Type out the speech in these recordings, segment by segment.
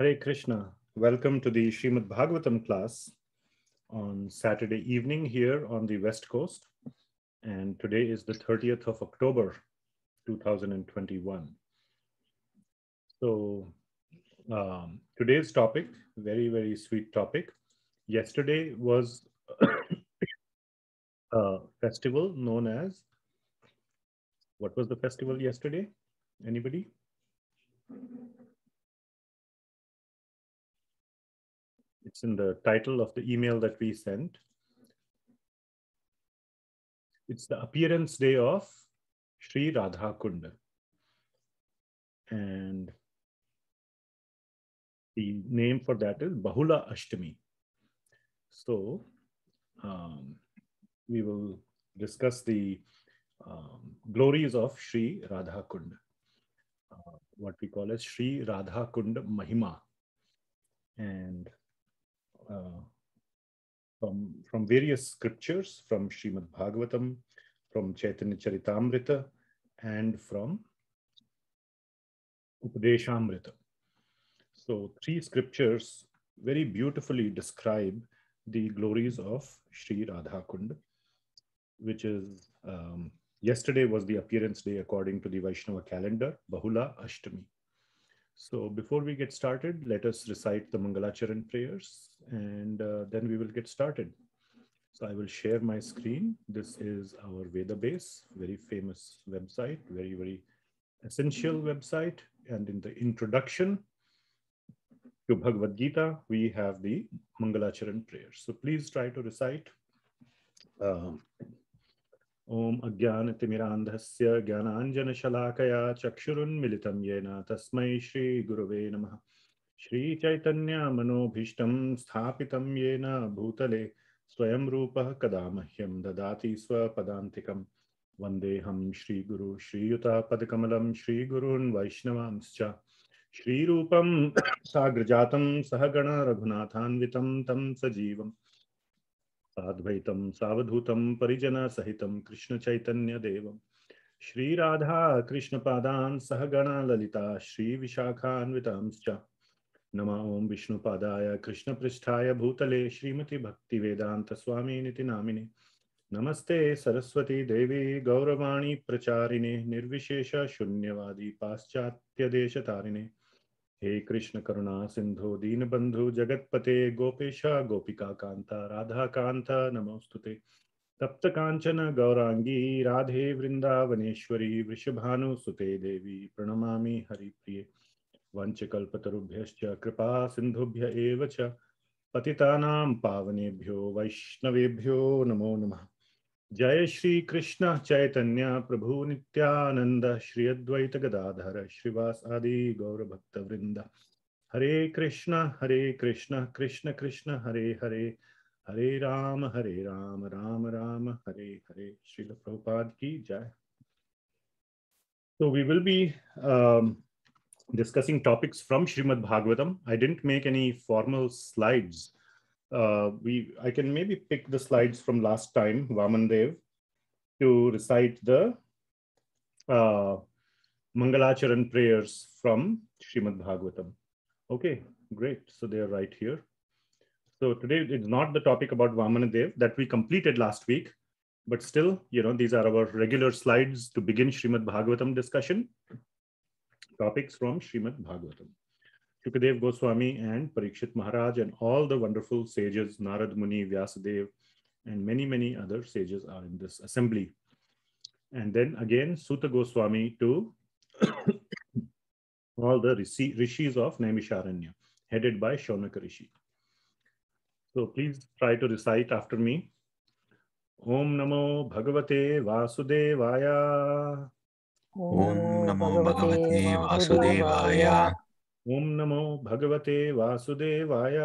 Hare Krishna. Welcome to the Shrimad Bhagavatam class on Saturday evening here on the West Coast. And today is the 30th of October, 2021. So um, today's topic, very, very sweet topic. Yesterday was a festival known as, what was the festival yesterday? Anybody? It's in the title of the email that we sent. It's the appearance day of Sri Radha Kunda. And the name for that is Bahula Ashtami. So um, we will discuss the um, glories of Sri Radha Kunda, uh, what we call as Sri Radha Kunda Mahima. And uh, from, from various scriptures, from Srimad Bhagavatam, from Chaitanya Charitamrita, and from Upadeshamrita. So three scriptures very beautifully describe the glories of Sri Radha Kund, which is um, yesterday was the appearance day according to the Vaishnava calendar, Bahula Ashtami. So before we get started, let us recite the Mangalacharan prayers and uh, then we will get started. So I will share my screen. This is our Veda base, very famous website, very, very essential website. And in the introduction to Bhagavad Gita, we have the Mangalacharan prayers. So please try to recite. Um, अज्ञानतिरांध्य ज्ञानांजनशलाकया ज्ञानाञ्जनशलाकया चक्षुरुन्मिलितं येन तस्मै नम नमः श्रीचैतन्यमनोभीष्टं स्थापितं येन भूतले स्वयं रूपः कदा मह्यं ददाति वंदेहम वन्देऽहं श्रीगुरु श्रीयुतापदकमलं श्रीगुरून् वैष्णवांश्च श्रीरूपं साग्रजातं सहगणरघुनाथान्वितं तं सजीवम् साद्वैतं श्री राधा कृष्ण श्रीराधा सह सहगणा ललिता श्रीविशाखान्वितांश्च नमा ॐ कृष्ण कृष्णपृष्ठाय भूतले श्रीमति निति नामिने नमस्ते सरस्वती देवी गौरवाणी प्रचारिणे निर्विशेष देश तारिणे हे कृष्ण करुणा सिंधु दीन बंधु जगतपते गोपेश गोपिका कांता राधा कांता नमोस्तुते तप्त कांचन गौरांगी राधे वृंदावनेश्वरी सुते देवी प्रणमा हरिप्रिय वंचकुभ्य कृपा सिंधुभ्य पतितानां पावनेभ्यो वैष्णवेभ्यो नमो नमः जय श्री कृष्ण चैतन्य प्रभु नित्यानंद श्री अद्वैत गदाधर श्रीवास आदि गौर भक्त वृंद हरे कृष्ण हरे कृष्ण कृष्ण कृष्ण हरे हरे हरे राम हरे राम राम राम हरे हरे श्री प्रभुपाद की जय so we will be discussing topics from from Bhagavatam I didn't make any formal slides uh, we I can maybe pick the slides from last time, Vamandev, to recite the uh, Mangalacharan prayers from Srimad Bhagavatam. Okay, great. So they are right here. So today it's not the topic about Vamanadev that we completed last week, but still, you know, these are our regular slides to begin Srimad Bhagavatam discussion. Topics from Srimad Bhagavatam. Shukadev Goswami and Parikshit Maharaj and all the wonderful sages, Narad Muni, Vyasadev and many, many other sages are in this assembly. And then again, Sutta Goswami to all the rishis of Naimisharanya, headed by Shaunaka Rishi. So please try to recite after me. Om Namo Bhagavate Vasudevaya. Om Namo Bhagavate Vasudevaya. ओम नमो भगवते वासुदेवाय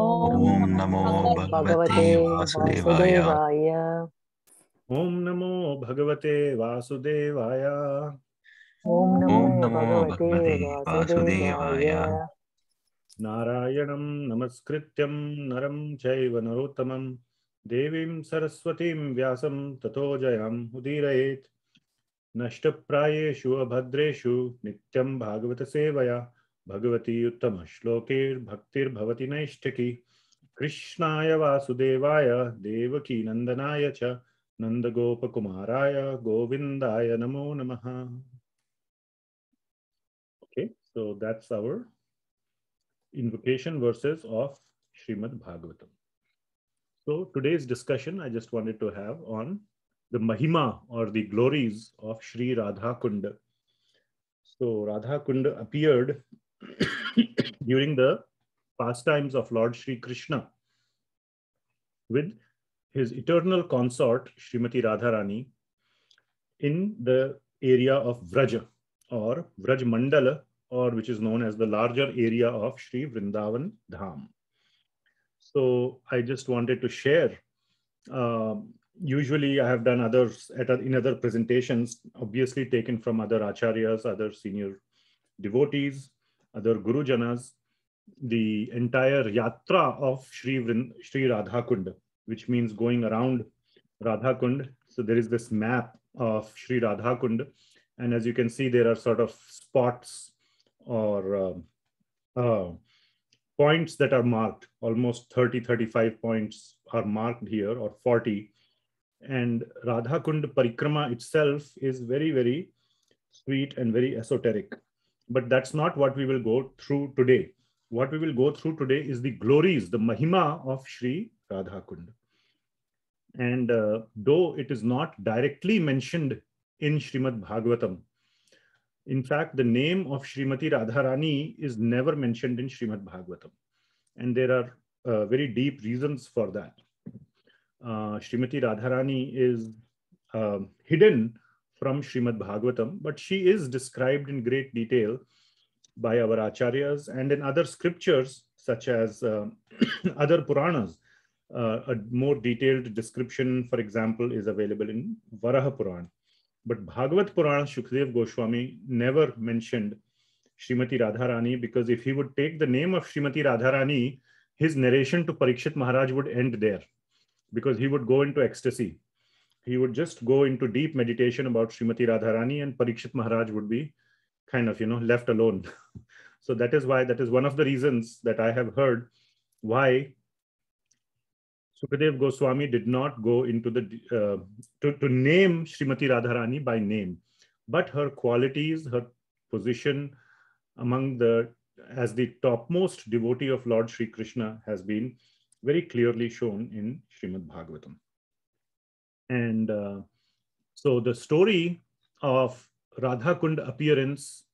ओम नमो भगवते वासुदेवाय ओम नमो भगवते वासुदेवाय ओम नमो भगवते वासुदेवाय नारायणं नमस्कृत्यं नरं चैव नरोत्तमं देवीं सरस्वतीं व्यासं ततो जयं उदीरयेत् नष्टप्रायेषु अभद्रेशु नि भागवत सेवया भगवती उत्तम श्लोके भक्तिर्भवति कृष्णा वासुदेवाय देवकी नंदनाय च नंद नंदगोपकुमाराय गोविंदय नमो नमः okay so that's our invocation versus of Shrimad Bhagavat so today's discussion I just wanted to have on the mahima or the glories of Sri Radha Kunda. So Radha Kunda appeared during the pastimes of Lord Sri Krishna with his eternal consort, Srimati Radharani, in the area of Vraja or Vraj Mandala, or which is known as the larger area of Sri Vrindavan Dham. So I just wanted to share uh, usually I have done others at, in other presentations, obviously taken from other acharyas, other senior devotees, other gurujanas, the entire yatra of Sri, Sri Radhakund, which means going around Radhakund. So there is this map of Sri Radhakund. And as you can see, there are sort of spots or uh, uh, points that are marked. Almost 30, 35 points are marked here or 40 and Kund Parikrama itself is very, very sweet and very esoteric. But that's not what we will go through today. What we will go through today is the glories, the mahima of Sri Radhakund. And uh, though it is not directly mentioned in Srimad Bhagavatam, in fact, the name of Srimati Radharani is never mentioned in Srimad Bhagavatam. And there are uh, very deep reasons for that. Uh, Shrimati Srimati Radharani is uh, hidden from Srimad Bhagavatam, but she is described in great detail by our acharyas and in other scriptures, such as uh, other Puranas. Uh, a more detailed description, for example, is available in Varaha Puran. But Bhagavat Puran, Shukdev Goswami never mentioned Srimati Radharani because if he would take the name of Srimati Radharani, his narration to Parikshit Maharaj would end there because he would go into ecstasy. He would just go into deep meditation about Srimati Radharani, and Parikshit Maharaj would be kind of, you know, left alone. so that is why, that is one of the reasons that I have heard why Sukadev Goswami did not go into the, uh, to, to name Srimati Radharani by name, but her qualities, her position among the, as the topmost devotee of Lord Sri Krishna has been very clearly shown in Srimad Bhagavatam. And uh, so the story of Radhakund appearance,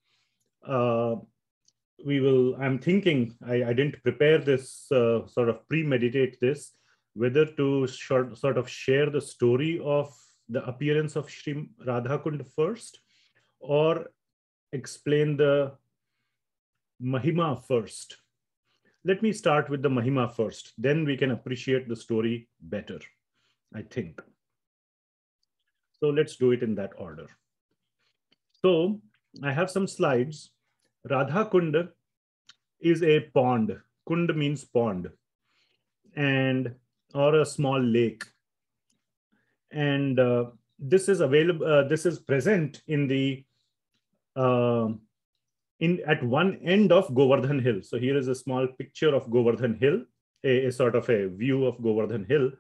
uh, we will, I'm thinking, I, I didn't prepare this, uh, sort of premeditate this, whether to short, sort of share the story of the appearance of Radha Radhakund first, or explain the Mahima first let me start with the Mahima first, then we can appreciate the story better, I think. So let's do it in that order. So I have some slides. Radha Kund is a pond. Kund means pond and or a small lake. And uh, this is available, uh, this is present in the uh, in at one end of Govardhan Hill. So here is a small picture of Govardhan Hill, a, a, sort of a view of Govardhan Hill.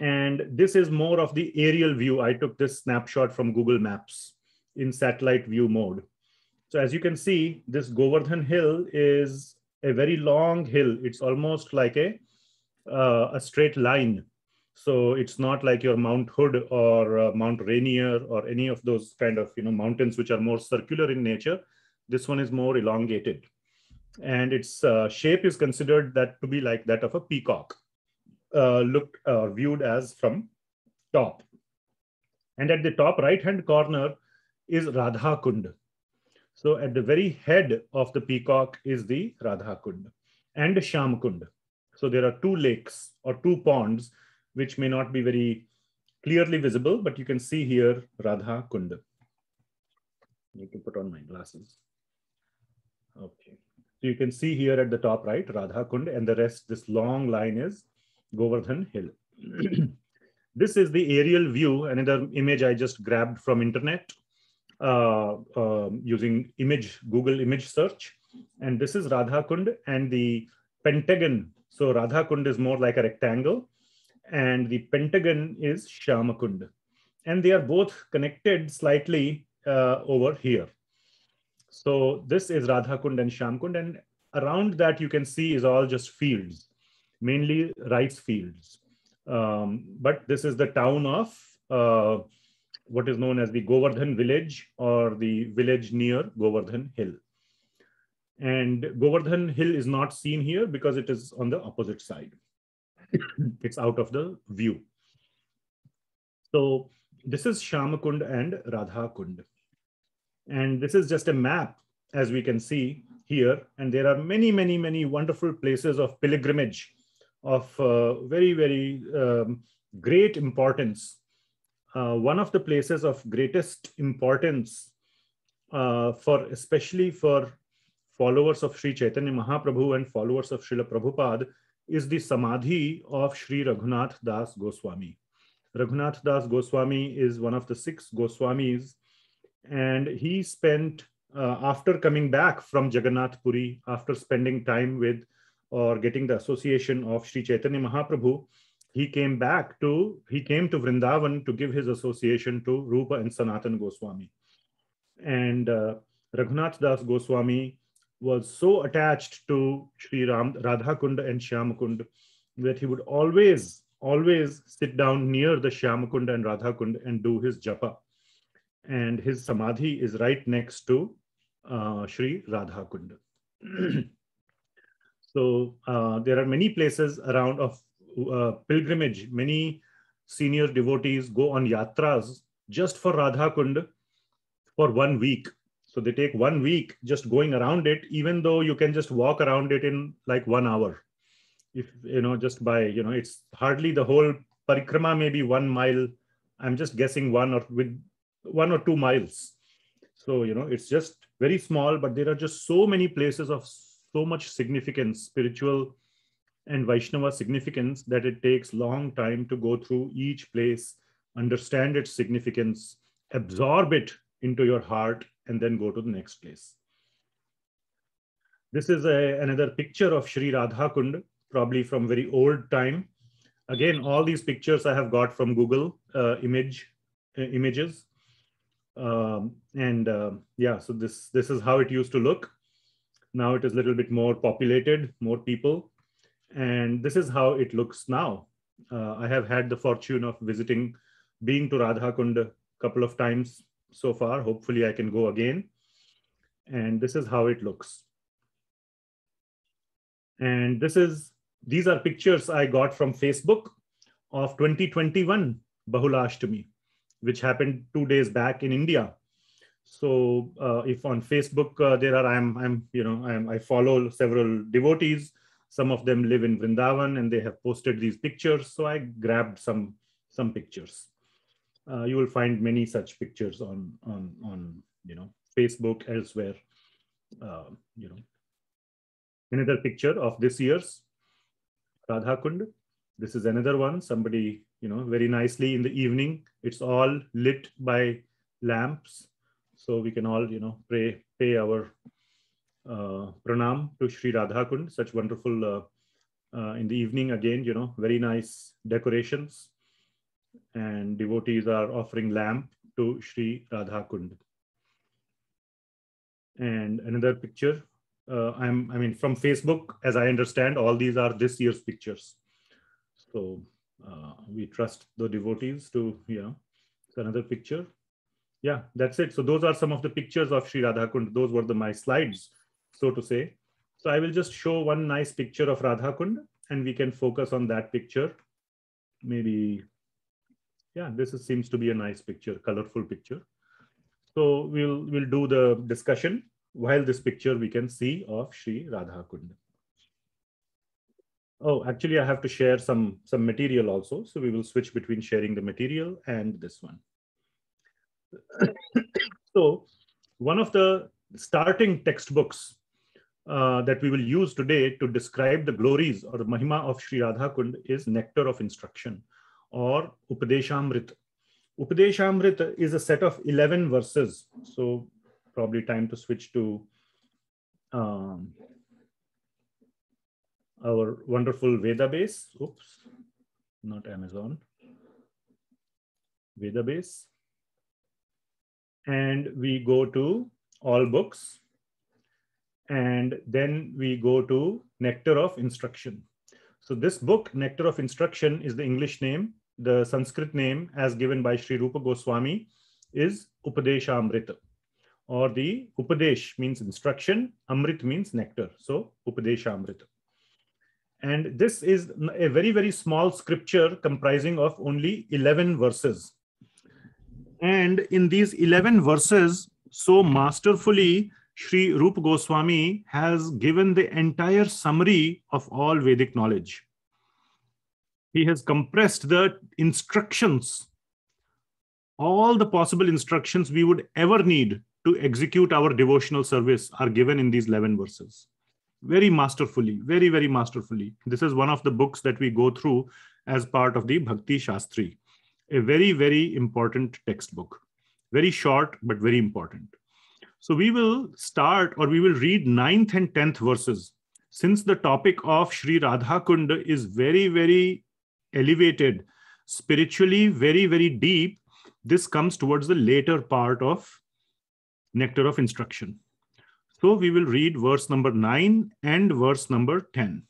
And this is more of the aerial view. I took this snapshot from Google Maps in satellite view mode. So as you can see, this Govardhan Hill is a very long hill. It's almost like a, uh, a straight line. So it's not like your Mount Hood or uh, Mount Rainier or any of those kind of you know mountains which are more circular in nature this one is more elongated. And its uh, shape is considered that to be like that of a peacock, uh, looked uh, viewed as from top. And at the top right-hand corner is Radha Kund. So at the very head of the peacock is the Radha Kund and Sham Kund. So there are two lakes or two ponds, which may not be very clearly visible, but you can see here Radha Kund. I need to put on my glasses. Okay. So you can see here at the top right, Radha Kund, and the rest, this long line is Govardhan Hill. this is the aerial view, another image I just grabbed from internet uh, uh, using image, Google image search. And this is Radha Kund and the pentagon. So Radha Kund is more like a rectangle and the pentagon is Kund, And they are both connected slightly uh, over here. So this is Radhakund and Kund, and around that you can see is all just fields, mainly rice fields. Um, but this is the town of uh, what is known as the Govardhan village or the village near Govardhan hill. And Govardhan hill is not seen here because it is on the opposite side. it's out of the view. So this is Kund and Radhakund. And this is just a map, as we can see here. And there are many, many, many wonderful places of pilgrimage of uh, very, very um, great importance. Uh, one of the places of greatest importance uh, for especially for followers of Sri Chaitanya Mahaprabhu and followers of Srila Prabhupada is the Samadhi of Sri Raghunath Das Goswami. Raghunath Das Goswami is one of the six Goswamis and he spent uh, after coming back from Jagannath Puri, after spending time with or getting the association of Sri Chaitanya Mahaprabhu, he came back to he came to Vrindavan to give his association to Rupa and Sanatan Goswami. And uh, Raghunath Das Goswami was so attached to Sri Ram Kund and Shyamakund that he would always always sit down near the Shyamakund and Radha Kund and do his japa and his samadhi is right next to uh, Sri Radha Kunda. so uh, there are many places around of uh, pilgrimage. Many senior devotees go on yatras just for Radha Kund for one week. So they take one week just going around it, even though you can just walk around it in like one hour. If you know, just by you know, it's hardly the whole parikrama, maybe one mile. I'm just guessing one or with one or two miles. So, you know, it's just very small, but there are just so many places of so much significance, spiritual and Vaishnava significance, that it takes long time to go through each place, understand its significance, absorb it into your heart, and then go to the next place. This is a, another picture of Sri Radha Kund, probably from very old time. Again, all these pictures I have got from Google uh, image uh, images. Um, and uh, yeah, so this this is how it used to look. Now it is a little bit more populated, more people, and this is how it looks now. Uh, I have had the fortune of visiting, being to Radhakund a couple of times so far. Hopefully, I can go again. And this is how it looks. And this is these are pictures I got from Facebook of 2021 to me which happened two days back in India. So uh, if on Facebook uh, there are, I'm, I'm, you know, I'm, I follow several devotees. Some of them live in Vrindavan, and they have posted these pictures. So I grabbed some some pictures. Uh, you will find many such pictures on on on you know Facebook elsewhere. Uh, you know, another picture of this year's Radha Kund. This is another one. Somebody you know, very nicely in the evening. It's all lit by lamps. So we can all, you know, pray, pay our uh, pranam to Sri Radha Kund, such wonderful, uh, uh, in the evening again, you know, very nice decorations. And devotees are offering lamp to Sri Radha Kund. And another picture, uh, I'm, I mean, from Facebook, as I understand, all these are this year's pictures. So uh, we trust the devotees to, yeah, it's another picture. Yeah, that's it. So those are some of the pictures of Sri Radhakund. Those were the my slides, so to say. So I will just show one nice picture of Radhakund and we can focus on that picture. Maybe, yeah, this is, seems to be a nice picture, colorful picture. So we'll, we'll do the discussion while this picture we can see of Sri Radhakund. Oh, actually, I have to share some, some material also. So we will switch between sharing the material and this one. so one of the starting textbooks uh, that we will use today to describe the glories or the mahima of Sri Radha Kund is Nectar of Instruction or Upadeshamrit. Upadeshamrit is a set of 11 verses. So probably time to switch to um, our wonderful VedaBase. Oops, not Amazon. VedaBase, And we go to all books. And then we go to Nectar of Instruction. So this book, Nectar of Instruction, is the English name. The Sanskrit name, as given by Sri Rupa Goswami, is Upadesha Amrita or the Upadesh means instruction, Amrit means nectar. So Upadesha Amrita. And this is a very, very small scripture comprising of only 11 verses. And in these 11 verses, so masterfully, Sri Rupa Goswami has given the entire summary of all Vedic knowledge. He has compressed the instructions, all the possible instructions we would ever need to execute our devotional service are given in these 11 verses very masterfully, very, very masterfully. This is one of the books that we go through as part of the Bhakti Shastri, a very, very important textbook. Very short, but very important. So we will start or we will read ninth and 10th verses. Since the topic of Sri Radha Kunda is very, very elevated, spiritually very, very deep, this comes towards the later part of Nectar of Instruction. So we will read verse number 9 and verse number 10.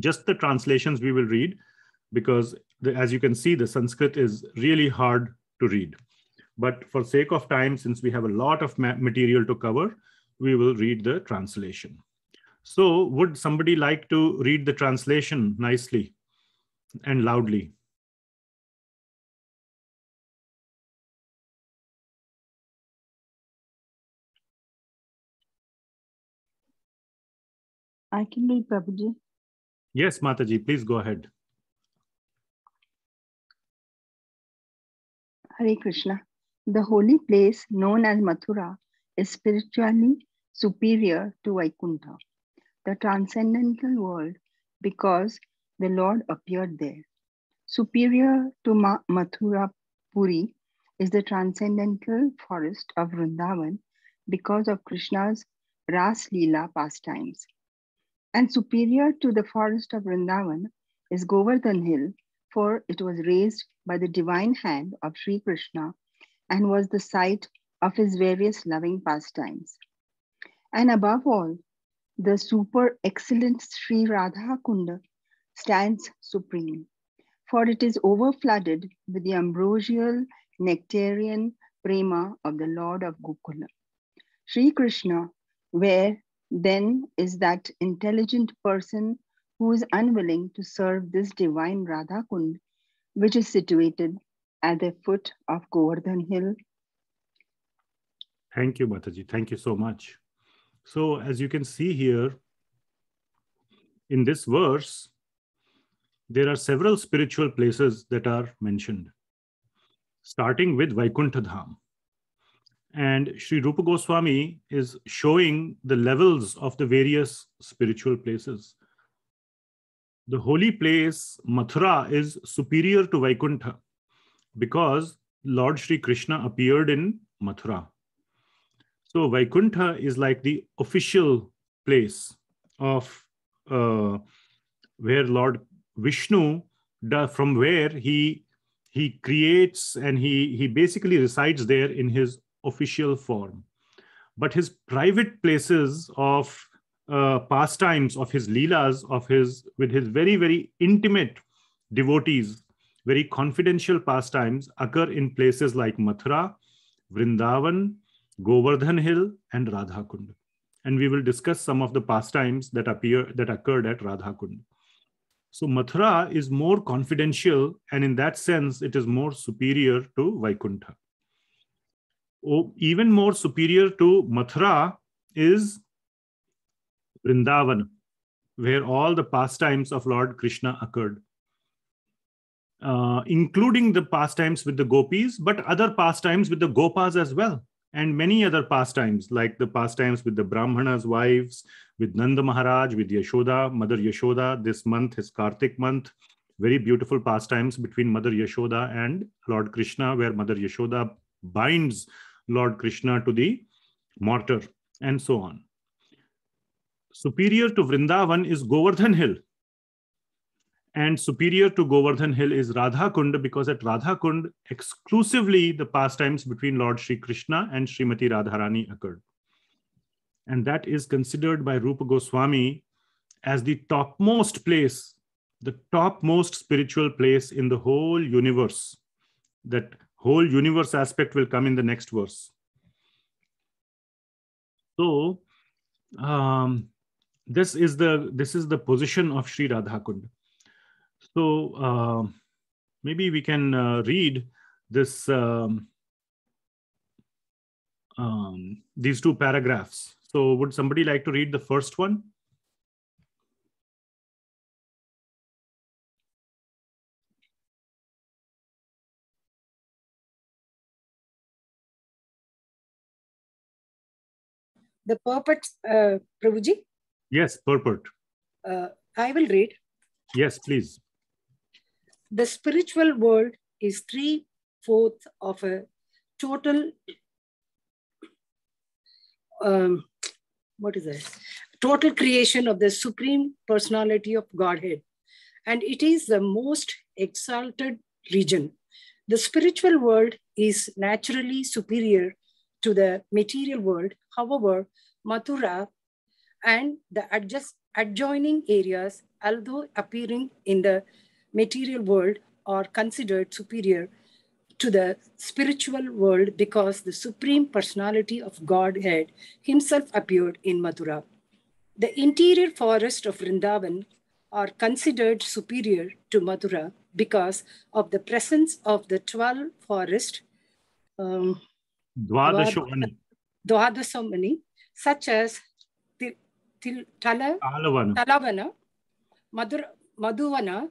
Just the translations we will read because the, as you can see, the Sanskrit is really hard to read. But for sake of time, since we have a lot of ma material to cover, we will read the translation. So would somebody like to read the translation nicely and loudly? I can read, Prabhuji. Yes, Mataji, please go ahead. Hare Krishna. The holy place known as Mathura is spiritually superior to Vaikuntha, the transcendental world, because the Lord appeared there. Superior to Ma- Mathura Puri is the transcendental forest of Vrindavan because of Krishna's Ras Leela pastimes. And superior to the forest of Vrindavan is Govardhan Hill, for it was raised by the divine hand of Sri Krishna and was the site of his various loving pastimes. And above all, the super excellent Sri Radha Kunda stands supreme, for it is overflooded with the ambrosial nectarian prema of the Lord of Gokula. Sri Krishna, where then is that intelligent person who is unwilling to serve this divine Radha Kund, which is situated at the foot of Govardhan Hill. Thank you, Mataji. Thank you so much. So, as you can see here, in this verse, there are several spiritual places that are mentioned, starting with Vaikuntha Dham. And Sri Rupa Goswami is showing the levels of the various spiritual places. The holy place, Mathura, is superior to Vaikuntha because Lord Sri Krishna appeared in Mathura. So Vaikuntha is like the official place of uh, where Lord Vishnu, from where he he creates and he he basically resides there in his official form. But his private places of uh, pastimes, of his leelas, of his with his very very intimate devotees, very confidential pastimes occur in places like Mathura, Vrindavan, Govardhan Hill, and Radhakund. And we will discuss some of the pastimes that appear that occurred at Radhakund. So Mathura is more confidential, and in that sense, it is more superior to Vaikuntha even more superior to Mathura is Vrindavan, where all the pastimes of Lord Krishna occurred, uh, including the pastimes with the gopis, but other pastimes with the gopas as well, and many other pastimes, like the pastimes with the Brahmana's wives, with Nanda Maharaj, with Yashoda, Mother Yashoda. This month is Kartik month. Very beautiful pastimes between Mother Yashoda and Lord Krishna, where Mother Yashoda binds Lord Krishna to the mortar and so on. Superior to Vrindavan is Govardhan Hill. And superior to Govardhan Hill is Radha Kund because at Radha Kund, exclusively the pastimes between Lord Sri Krishna and Srimati Radharani occurred. And that is considered by Rupa Goswami as the topmost place, the topmost spiritual place in the whole universe that whole universe aspect will come in the next verse. So um, this is the this is the position of Sri Radhakund. So uh, maybe we can uh, read this um, um, these two paragraphs. So would somebody like to read the first one? the purport, uh, Prabhuji? Yes, purport. Uh, I will read. Yes, please. The spiritual world is three fourths of a total. Um, what is that? Total creation of the Supreme Personality of Godhead. And it is the most exalted region. The spiritual world is naturally superior to the material world. However, Mathura and the adjust, adjoining areas, although appearing in the material world, are considered superior to the spiritual world because the Supreme Personality of Godhead himself appeared in Mathura. The interior forests of Vrindavan are considered superior to Mathura because of the presence of the 12 forest um, Dvadashomani. such as Tala, Talavana, Talavana Madhur, Madhuvana,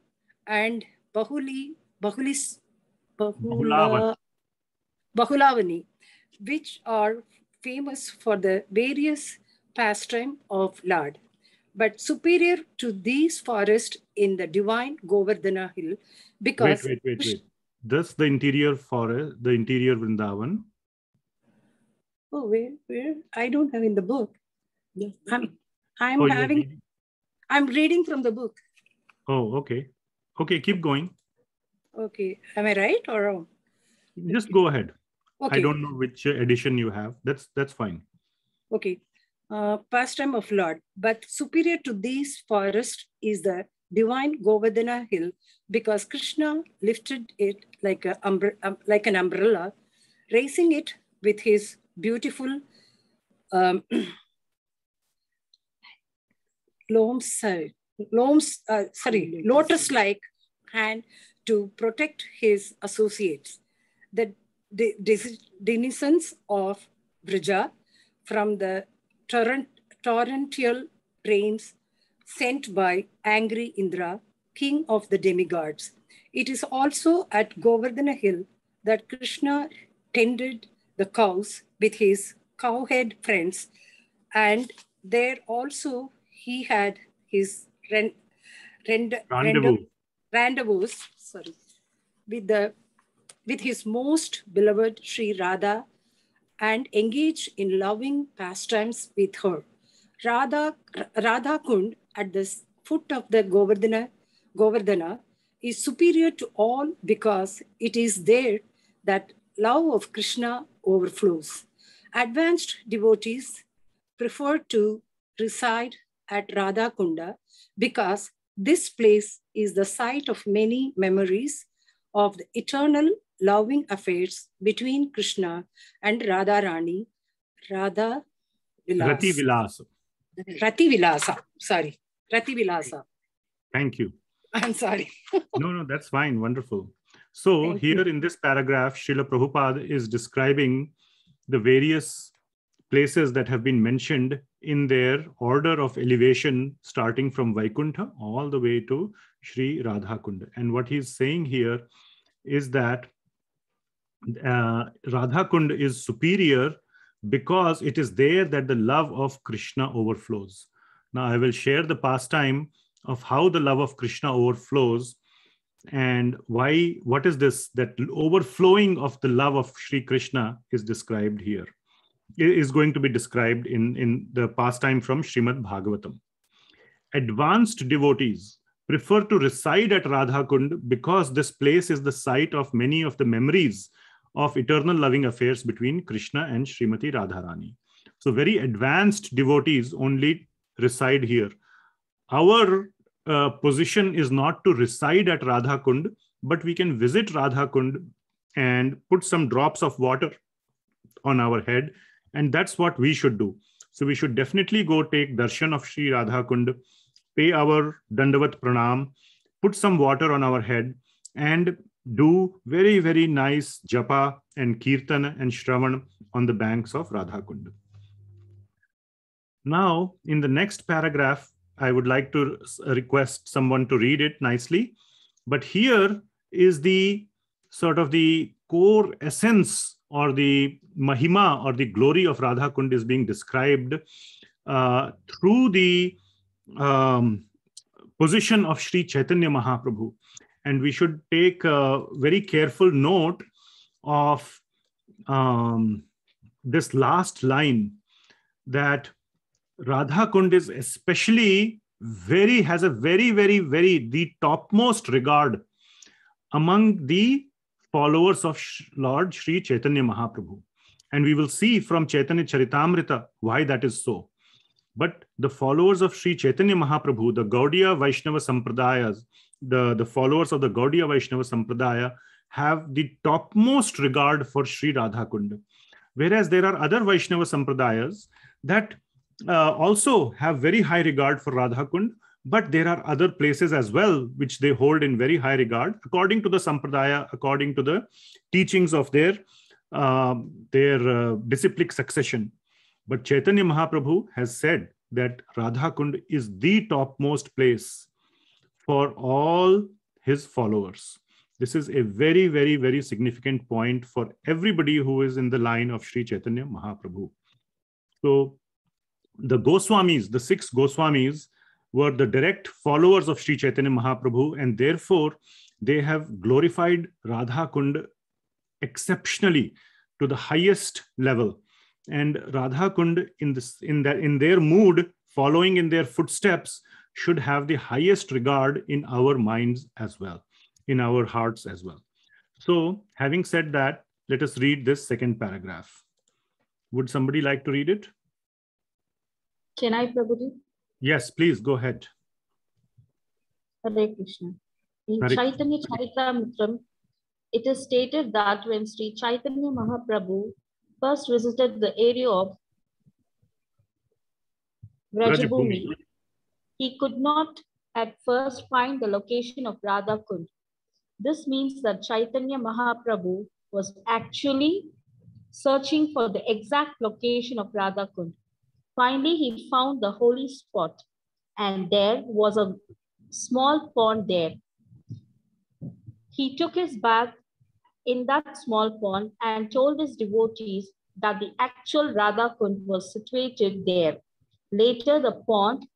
and Bahuli, Bahulis, Bahula, Bahulavani, which are famous for the various pastime of Lard. But superior to these forests in the divine Govardhana hill, because wait, wait, wait, wait. This the interior forest, the interior Vrindavan, oh, where, where? I don't have in the book. I'm, I'm oh, having, reading? I'm reading from the book. Oh, okay. Okay, keep going. Okay. Am I right or wrong? Just go ahead. Okay. I don't know which edition you have. That's that's fine. Okay. Uh, pastime of Lord, but superior to these forest is the divine Govardhana hill because Krishna lifted it like, a um, like an umbrella, raising it with his beautiful um, loams, uh, loams uh, sorry, lotus-like hand to protect his associates, the denizens of Brija from the torrent torrential rains sent by angry Indra, king of the demigods. It is also at Govardhana Hill that Krishna tended the cows with his cowhead friends. And there also he had his ren- rend- rendezvous. rendezvous sorry, with, the, with his most beloved Sri Radha and engaged in loving pastimes with her. Radha, Radha Kund at the foot of the Govardhana, Govardhana is superior to all because it is there that love of Krishna overflows. Advanced devotees prefer to reside at Radha Kunda because this place is the site of many memories of the eternal loving affairs between Krishna and Radha Rani, Radha Vilas. Rati Vilasa. Rati Vilasa, sorry. Rati Vilasa. Thank you. I'm sorry. no, no, that's fine. Wonderful. So Thank here you. in this paragraph, Srila Prabhupada is describing the various places that have been mentioned in their order of elevation, starting from Vaikuntha all the way to Sri Radha And what he's saying here is that uh, Radha is superior because it is there that the love of Krishna overflows. Now, I will share the pastime of how the love of Krishna overflows and why what is this that overflowing of the love of sri krishna is described here is going to be described in in the pastime from Shrimad bhagavatam advanced devotees prefer to reside at radha kund because this place is the site of many of the memories of eternal loving affairs between krishna and srimati radharani so very advanced devotees only reside here our uh, position is not to reside at Radha Kund, but we can visit Radha Kund and put some drops of water on our head. And that's what we should do. So we should definitely go take darshan of Sri Radha Kund, pay our Dandavat Pranam, put some water on our head, and do very, very nice japa and kirtan and shravan on the banks of Radha Kund. Now, in the next paragraph, I would like to request someone to read it nicely. But here is the sort of the core essence or the mahima or the glory of Radha Kund is being described uh, through the um, position of Sri Chaitanya Mahaprabhu. And we should take a very careful note of um, this last line that Radha Kund is especially very has a very very very the topmost regard among the followers of Lord Sri Chaitanya Mahaprabhu. And we will see from Chaitanya Charitamrita why that is so. But the followers of Sri Chaitanya Mahaprabhu, the Gaudiya Vaishnava Sampradayas, the, the followers of the Gaudiya Vaishnava Sampradaya have the topmost regard for Sri Radha Kund, Whereas there are other Vaishnava Sampradayas that uh, also have very high regard for Radhakund, but there are other places as well which they hold in very high regard, according to the sampradaya, according to the teachings of their uh, their uh, disciplic succession. But Chaitanya Mahaprabhu has said that Radhakund is the topmost place for all his followers. This is a very, very, very significant point for everybody who is in the line of Sri Chaitanya Mahaprabhu. So the Goswamis, the six Goswamis, were the direct followers of Sri Chaitanya Mahaprabhu, and therefore they have glorified Radha Kund exceptionally to the highest level. And Radha Kund, in this, in that, in their mood, following in their footsteps, should have the highest regard in our minds as well, in our hearts as well. So, having said that, let us read this second paragraph. Would somebody like to read it? Can I, Prabhuji? Yes, please go ahead. Hare Krishna. In Hare Chaitanya Charitamrita, it is stated that when Sri Chaitanya Mahaprabhu first visited the area of Rajabhumi, he could not at first find the location of Radha Kund. This means that Chaitanya Mahaprabhu was actually searching for the exact location of Radha Kund. Finally, he found the holy spot, and there was a small pond there. He took his bath in that small pond and told his devotees that the actual Radha Kund was situated there. Later, the pond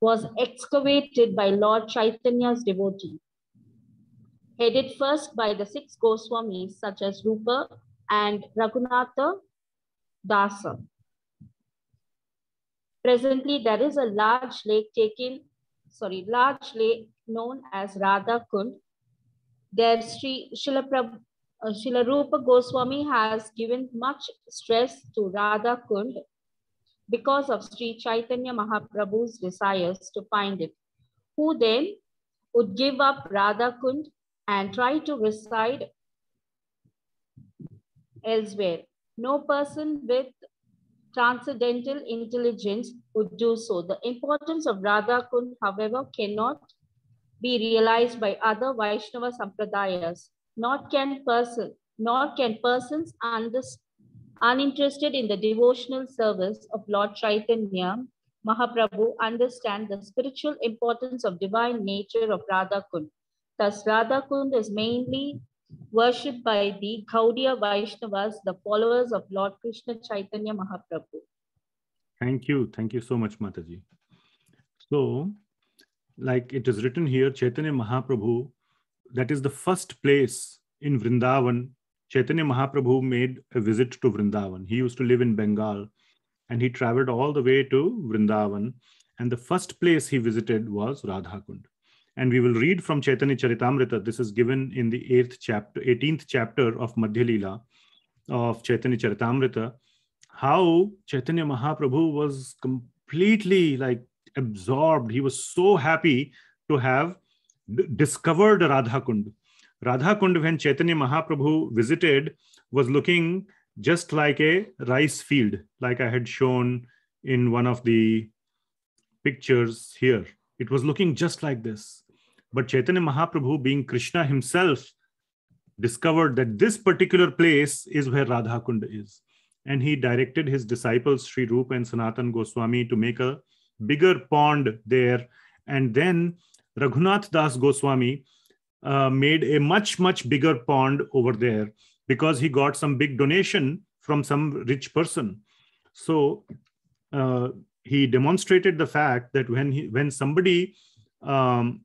was excavated by Lord Chaitanya's devotee, headed first by the six Goswamis such as Rupa and Raghunatha Dasa. Presently, there is a large lake taken, sorry, large lake known as Radha Kund. There Sri Shilaprabhu uh, Rupa Goswami has given much stress to Radha Kund because of Sri Chaitanya Mahaprabhu's desires to find it. Who then would give up Radha Kund and try to reside elsewhere? No person with transcendental intelligence would do so. The importance of Radha Kund, however, cannot be realized by other Vaishnava sampradayas, nor can person, nor can persons uninterested in the devotional service of Lord Chaitanya Mahaprabhu understand the spiritual importance of divine nature of Radha Kund. Thus, Radha Kund is mainly worshipped by the Gaudiya Vaishnavas, the followers of Lord Krishna Chaitanya Mahaprabhu. Thank you. Thank you so much, Mataji. So, like it is written here, Chaitanya Mahaprabhu, that is the first place in Vrindavan. Chaitanya Mahaprabhu made a visit to Vrindavan. He used to live in Bengal and he traveled all the way to Vrindavan. And the first place he visited was Radhakund and we will read from Chaitanya Charitamrita. This is given in the eighth chapter, 18th chapter of Madhya Leela of Chaitanya Charitamrita, how Chaitanya Mahaprabhu was completely like absorbed. He was so happy to have d- discovered Radha Kund. Radha Kund, when Chaitanya Mahaprabhu visited, was looking just like a rice field, like I had shown in one of the pictures here. It was looking just like this. But Chaitanya Mahaprabhu, being Krishna himself, discovered that this particular place is where Radha Kund is. And he directed his disciples, Sri Rupa and Sanatan Goswami, to make a bigger pond there. And then Raghunath Das Goswami uh, made a much, much bigger pond over there because he got some big donation from some rich person. So uh, he demonstrated the fact that when he, when somebody um,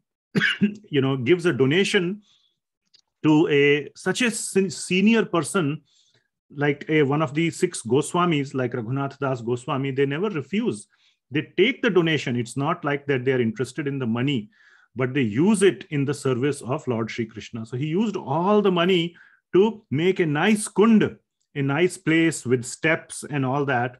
you know, gives a donation to a such a senior person like a, one of the six Goswamis, like Raghunath Das Goswami, they never refuse. They take the donation. It's not like that they are interested in the money, but they use it in the service of Lord Sri Krishna. So he used all the money to make a nice kund, a nice place with steps and all that,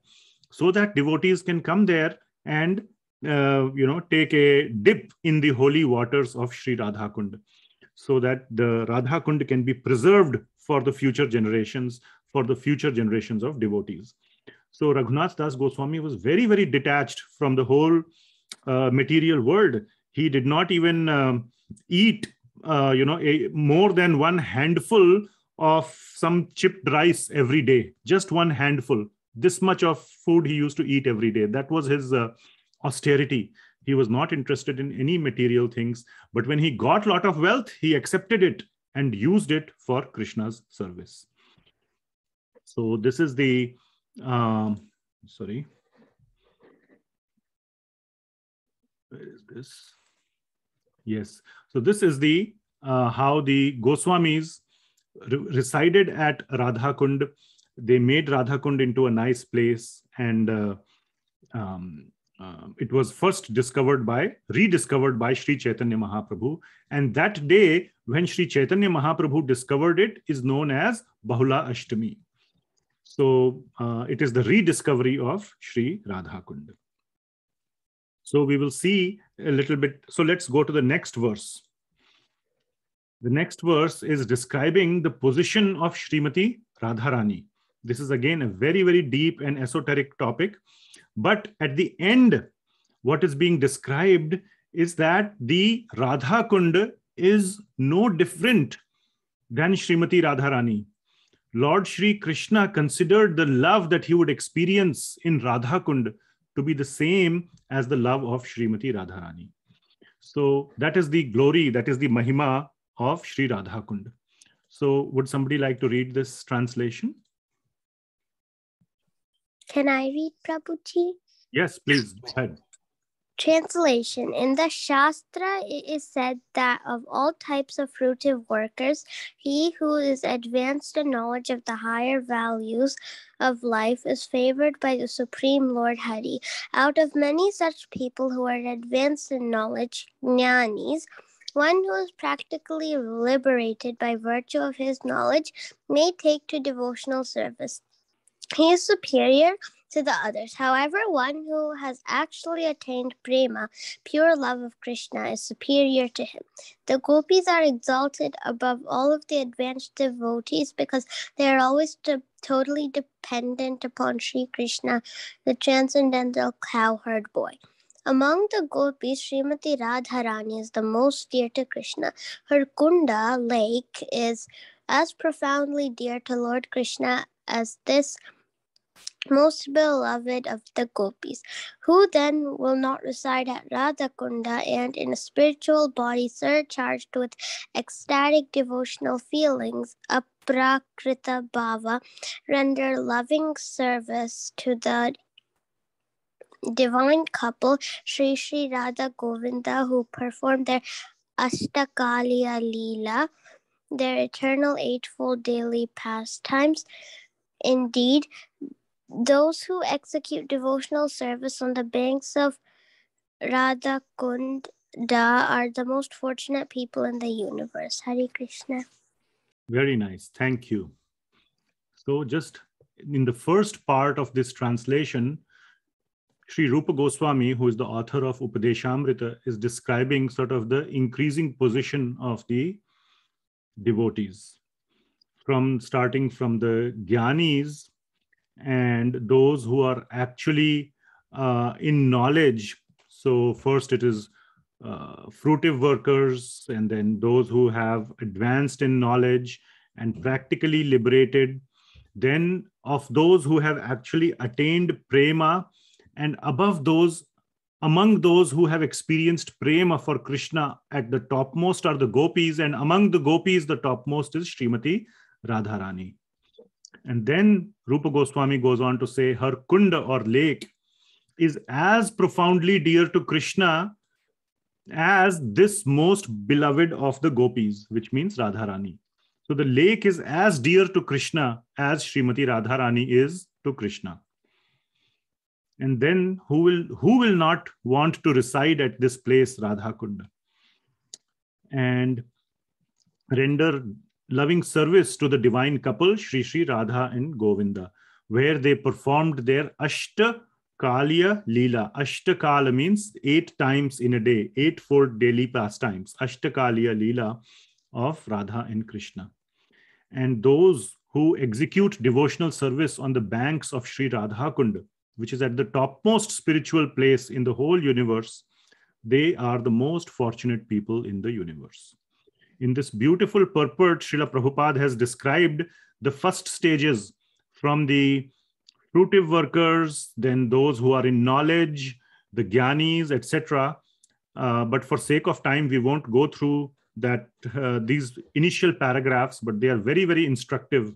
so that devotees can come there and uh, you know, take a dip in the holy waters of Sri Radha Kund so that the Radha Kund can be preserved for the future generations, for the future generations of devotees. So Raghunath Das Goswami was very, very detached from the whole uh, material world. He did not even um, eat, uh, you know, a, more than one handful of some chipped rice every day. Just one handful. This much of food he used to eat every day. That was his uh, austerity he was not interested in any material things but when he got a lot of wealth he accepted it and used it for krishna's service so this is the um, sorry where is this yes so this is the uh, how the goswamis re resided at radhakund they made radhakund into a nice place and uh, um, um, it was first discovered by, rediscovered by Sri Chaitanya Mahaprabhu. And that day when Sri Chaitanya Mahaprabhu discovered it is known as Bahula Ashtami. So uh, it is the rediscovery of Sri Radha Kunda. So we will see a little bit. So let's go to the next verse. The next verse is describing the position of Srimati Radharani. This is again a very, very deep and esoteric topic. But at the end, what is being described is that the Radha Kund is no different than Srimati Radharani. Lord Sri Krishna considered the love that he would experience in Radha Kund to be the same as the love of Srimati Radharani. So that is the glory, that is the mahima of Sri Radha Kund. So would somebody like to read this translation? Can I read, Prabhuji? Yes, please, go ahead. Translation In the Shastra, it is said that of all types of fruitive workers, he who is advanced in knowledge of the higher values of life is favored by the Supreme Lord Hari. Out of many such people who are advanced in knowledge, jnanis, one who is practically liberated by virtue of his knowledge may take to devotional service. He is superior to the others. However, one who has actually attained prema, pure love of Krishna, is superior to him. The gopis are exalted above all of the advanced devotees because they are always de- totally dependent upon Sri Krishna, the transcendental cowherd boy. Among the gopis, Srimati Radharani is the most dear to Krishna. Her kunda, lake, is as profoundly dear to Lord Krishna as this most beloved of the gopis, who then will not reside at Kunda and in a spiritual body surcharged with ecstatic devotional feelings, prakrita bhava, render loving service to the divine couple, Sri Sri Radha Govinda, who perform their Ashtakaliya Leela, their eternal eightfold daily pastimes. Indeed, those who execute devotional service on the banks of Radha Kunda are the most fortunate people in the universe. Hari Krishna. Very nice. Thank you. So, just in the first part of this translation, Sri Rupa Goswami, who is the author of Upadeshamrita, is describing sort of the increasing position of the devotees. From starting from the Gyanis, and those who are actually uh, in knowledge. So, first it is uh, fruitive workers, and then those who have advanced in knowledge and practically liberated. Then, of those who have actually attained prema, and above those, among those who have experienced prema for Krishna at the topmost are the gopis, and among the gopis, the topmost is Srimati Radharani. And then Rupa Goswami goes on to say her kunda or lake is as profoundly dear to Krishna as this most beloved of the gopis, which means Radharani. So the lake is as dear to Krishna as Srimati Radharani is to Krishna. And then who will who will not want to reside at this place, Radha Kunda? And render loving service to the divine couple, Sri Sri Radha and Govinda, where they performed their Ashtakaliya Lila. Leela. Ashtakala means eight times in a day, eightfold daily pastimes. Ashtakalya Leela of Radha and Krishna. And those who execute devotional service on the banks of Sri Radha Kund, which is at the topmost spiritual place in the whole universe, they are the most fortunate people in the universe in this beautiful purport, Srila Prabhupada has described the first stages from the fruitive workers, then those who are in knowledge, the gyanis, etc. Uh, but for sake of time, we won't go through that uh, these initial paragraphs, but they are very, very instructive.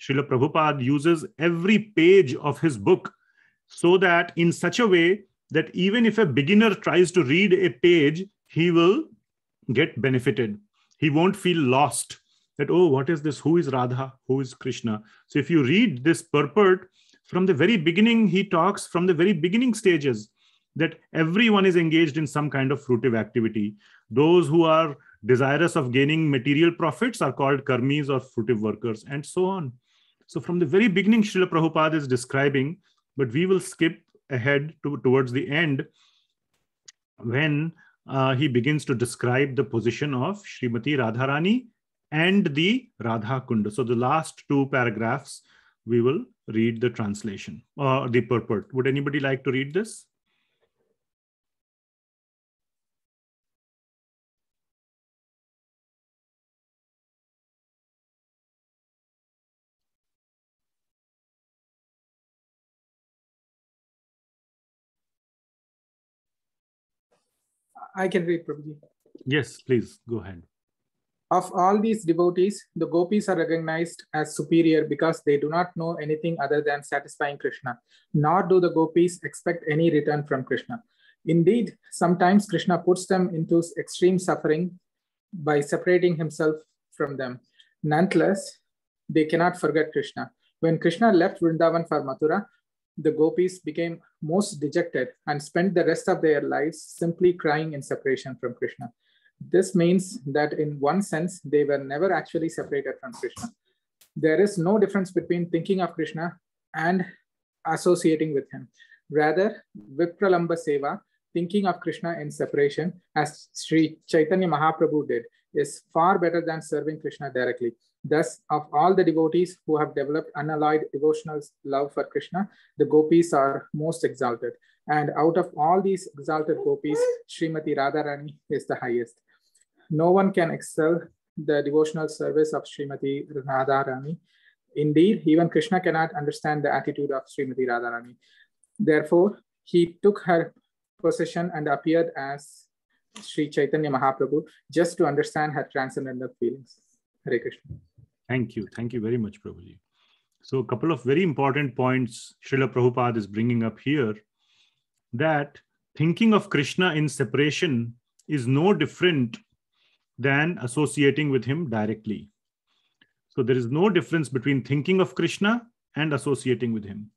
Srila Prabhupada uses every page of his book so that in such a way that even if a beginner tries to read a page, he will get benefited. He won't feel lost that, oh, what is this? Who is Radha? Who is Krishna? So if you read this purport, from the very beginning, he talks from the very beginning stages that everyone is engaged in some kind of fruitive activity. Those who are desirous of gaining material profits are called karmis or fruitive workers, and so on. So, from the very beginning, Srila Prabhupada is describing, but we will skip ahead to, towards the end when uh, he begins to describe the position of Srimati Radharani and the Radha Kunda. So the last two paragraphs, we will read the translation or uh, the purport. Would anybody like to read this? I can read, Prabhuji. Yes, please go ahead. Of all these devotees, the gopis are recognized as superior because they do not know anything other than satisfying Krishna, nor do the gopis expect any return from Krishna. Indeed, sometimes Krishna puts them into extreme suffering by separating himself from them. Nonetheless, they cannot forget Krishna. When Krishna left Vrindavan for Mathura, the gopis became most dejected and spent the rest of their lives simply crying in separation from Krishna. This means that, in one sense, they were never actually separated from Krishna. There is no difference between thinking of Krishna and associating with him. Rather, Vipralamba Seva, thinking of Krishna in separation, as Sri Chaitanya Mahaprabhu did, is far better than serving Krishna directly. Thus, of all the devotees who have developed unalloyed devotional love for Krishna, the gopis are most exalted. And out of all these exalted gopis, Srimati Radharani is the highest. No one can excel the devotional service of Srimati Radharani. Indeed, even Krishna cannot understand the attitude of Srimati Radharani. Therefore, he took her possession and appeared as Sri Chaitanya Mahaprabhu just to understand her transcendental feelings. Hare Krishna. Thank you. Thank you very much, Prabhuji. So a couple of very important points Srila Prabhupada is bringing up here that thinking of Krishna in separation is no different than associating with him directly. So there is no difference between thinking of Krishna and associating with him.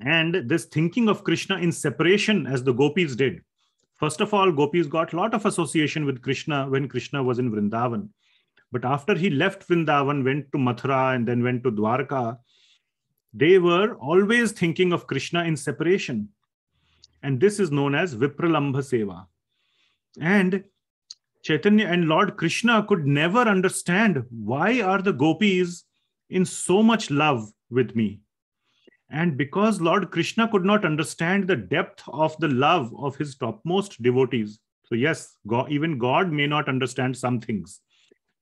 And this thinking of Krishna in separation, as the gopis did. First of all, gopis got lot of association with Krishna when Krishna was in Vrindavan. But after he left Vrindavan, went to Mathura, and then went to Dwarka, they were always thinking of Krishna in separation. And this is known as Vipralambha Seva. And Chaitanya and Lord Krishna could never understand why are the gopis in so much love with me? And because Lord Krishna could not understand the depth of the love of his topmost devotees. So, yes, God, even God may not understand some things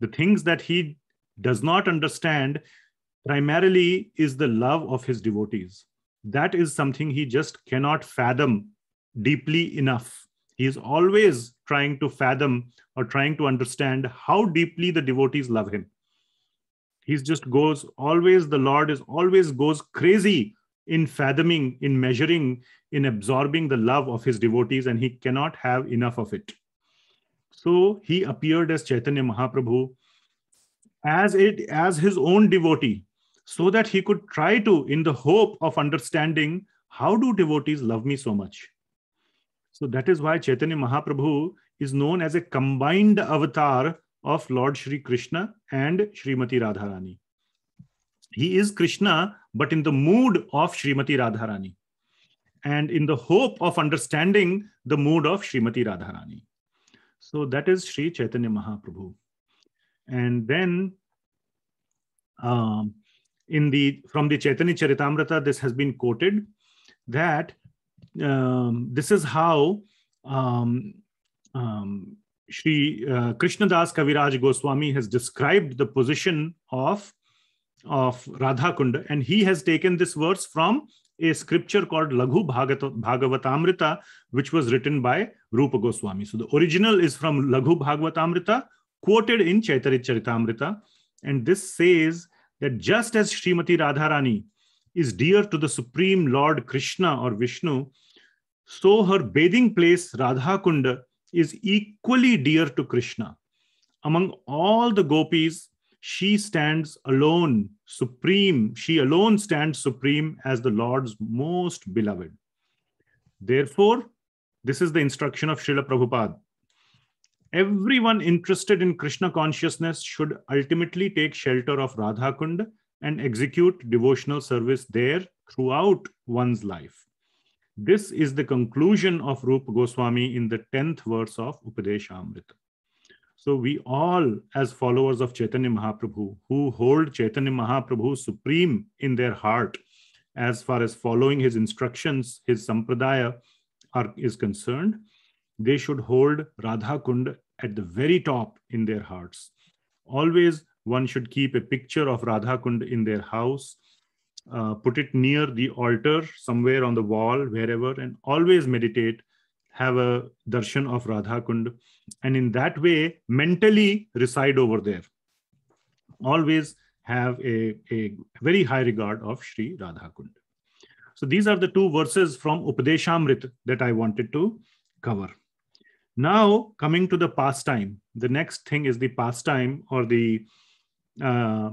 the things that he does not understand primarily is the love of his devotees that is something he just cannot fathom deeply enough he is always trying to fathom or trying to understand how deeply the devotees love him He just goes always the lord is always goes crazy in fathoming in measuring in absorbing the love of his devotees and he cannot have enough of it so he appeared as Chaitanya Mahaprabhu as it as his own devotee, so that he could try to, in the hope of understanding, how do devotees love me so much? So that is why Chaitanya Mahaprabhu is known as a combined avatar of Lord Shri Krishna and Srimati Radharani. He is Krishna, but in the mood of Srimati Radharani and in the hope of understanding the mood of Srimati Radharani. So that is Sri Chaitanya Mahaprabhu. And then um, in the from the Chaitanya Charitamrita, this has been quoted that um, this is how um, um, Sri uh, Krishnadas Kaviraj Goswami has described the position of of Radha Kunda, and he has taken this verse from a scripture called Laghu Bhagavatamrita, which was written by Rupa Goswami. So the original is from Laghu Bhagavatamrita, quoted in Chaitanya Charitamrita. And this says that just as Srimati Radharani is dear to the Supreme Lord Krishna or Vishnu, so her bathing place, Radha Kunda, is equally dear to Krishna. Among all the gopis, she stands alone supreme. She alone stands supreme as the Lord's most beloved. Therefore, this is the instruction of Shri Prabhupada. Everyone interested in Krishna consciousness should ultimately take shelter of Radha Kund and execute devotional service there throughout one's life. This is the conclusion of Rupa Goswami in the 10th verse of Upadesha Amrita. So we all, as followers of Chaitanya Mahaprabhu, who hold Chaitanya Mahaprabhu supreme in their heart, as far as following his instructions, his sampradaya are, is concerned, they should hold Radha Kund at the very top in their hearts. Always one should keep a picture of Radha Kund in their house, uh, put it near the altar, somewhere on the wall, wherever, and always meditate, have a darshan of Radha Kund and in that way mentally reside over there. Always have a, a very high regard of Sri Radhakund. So these are the two verses from Upadeshamrit that I wanted to cover. Now, coming to the pastime, the next thing is the pastime or the uh,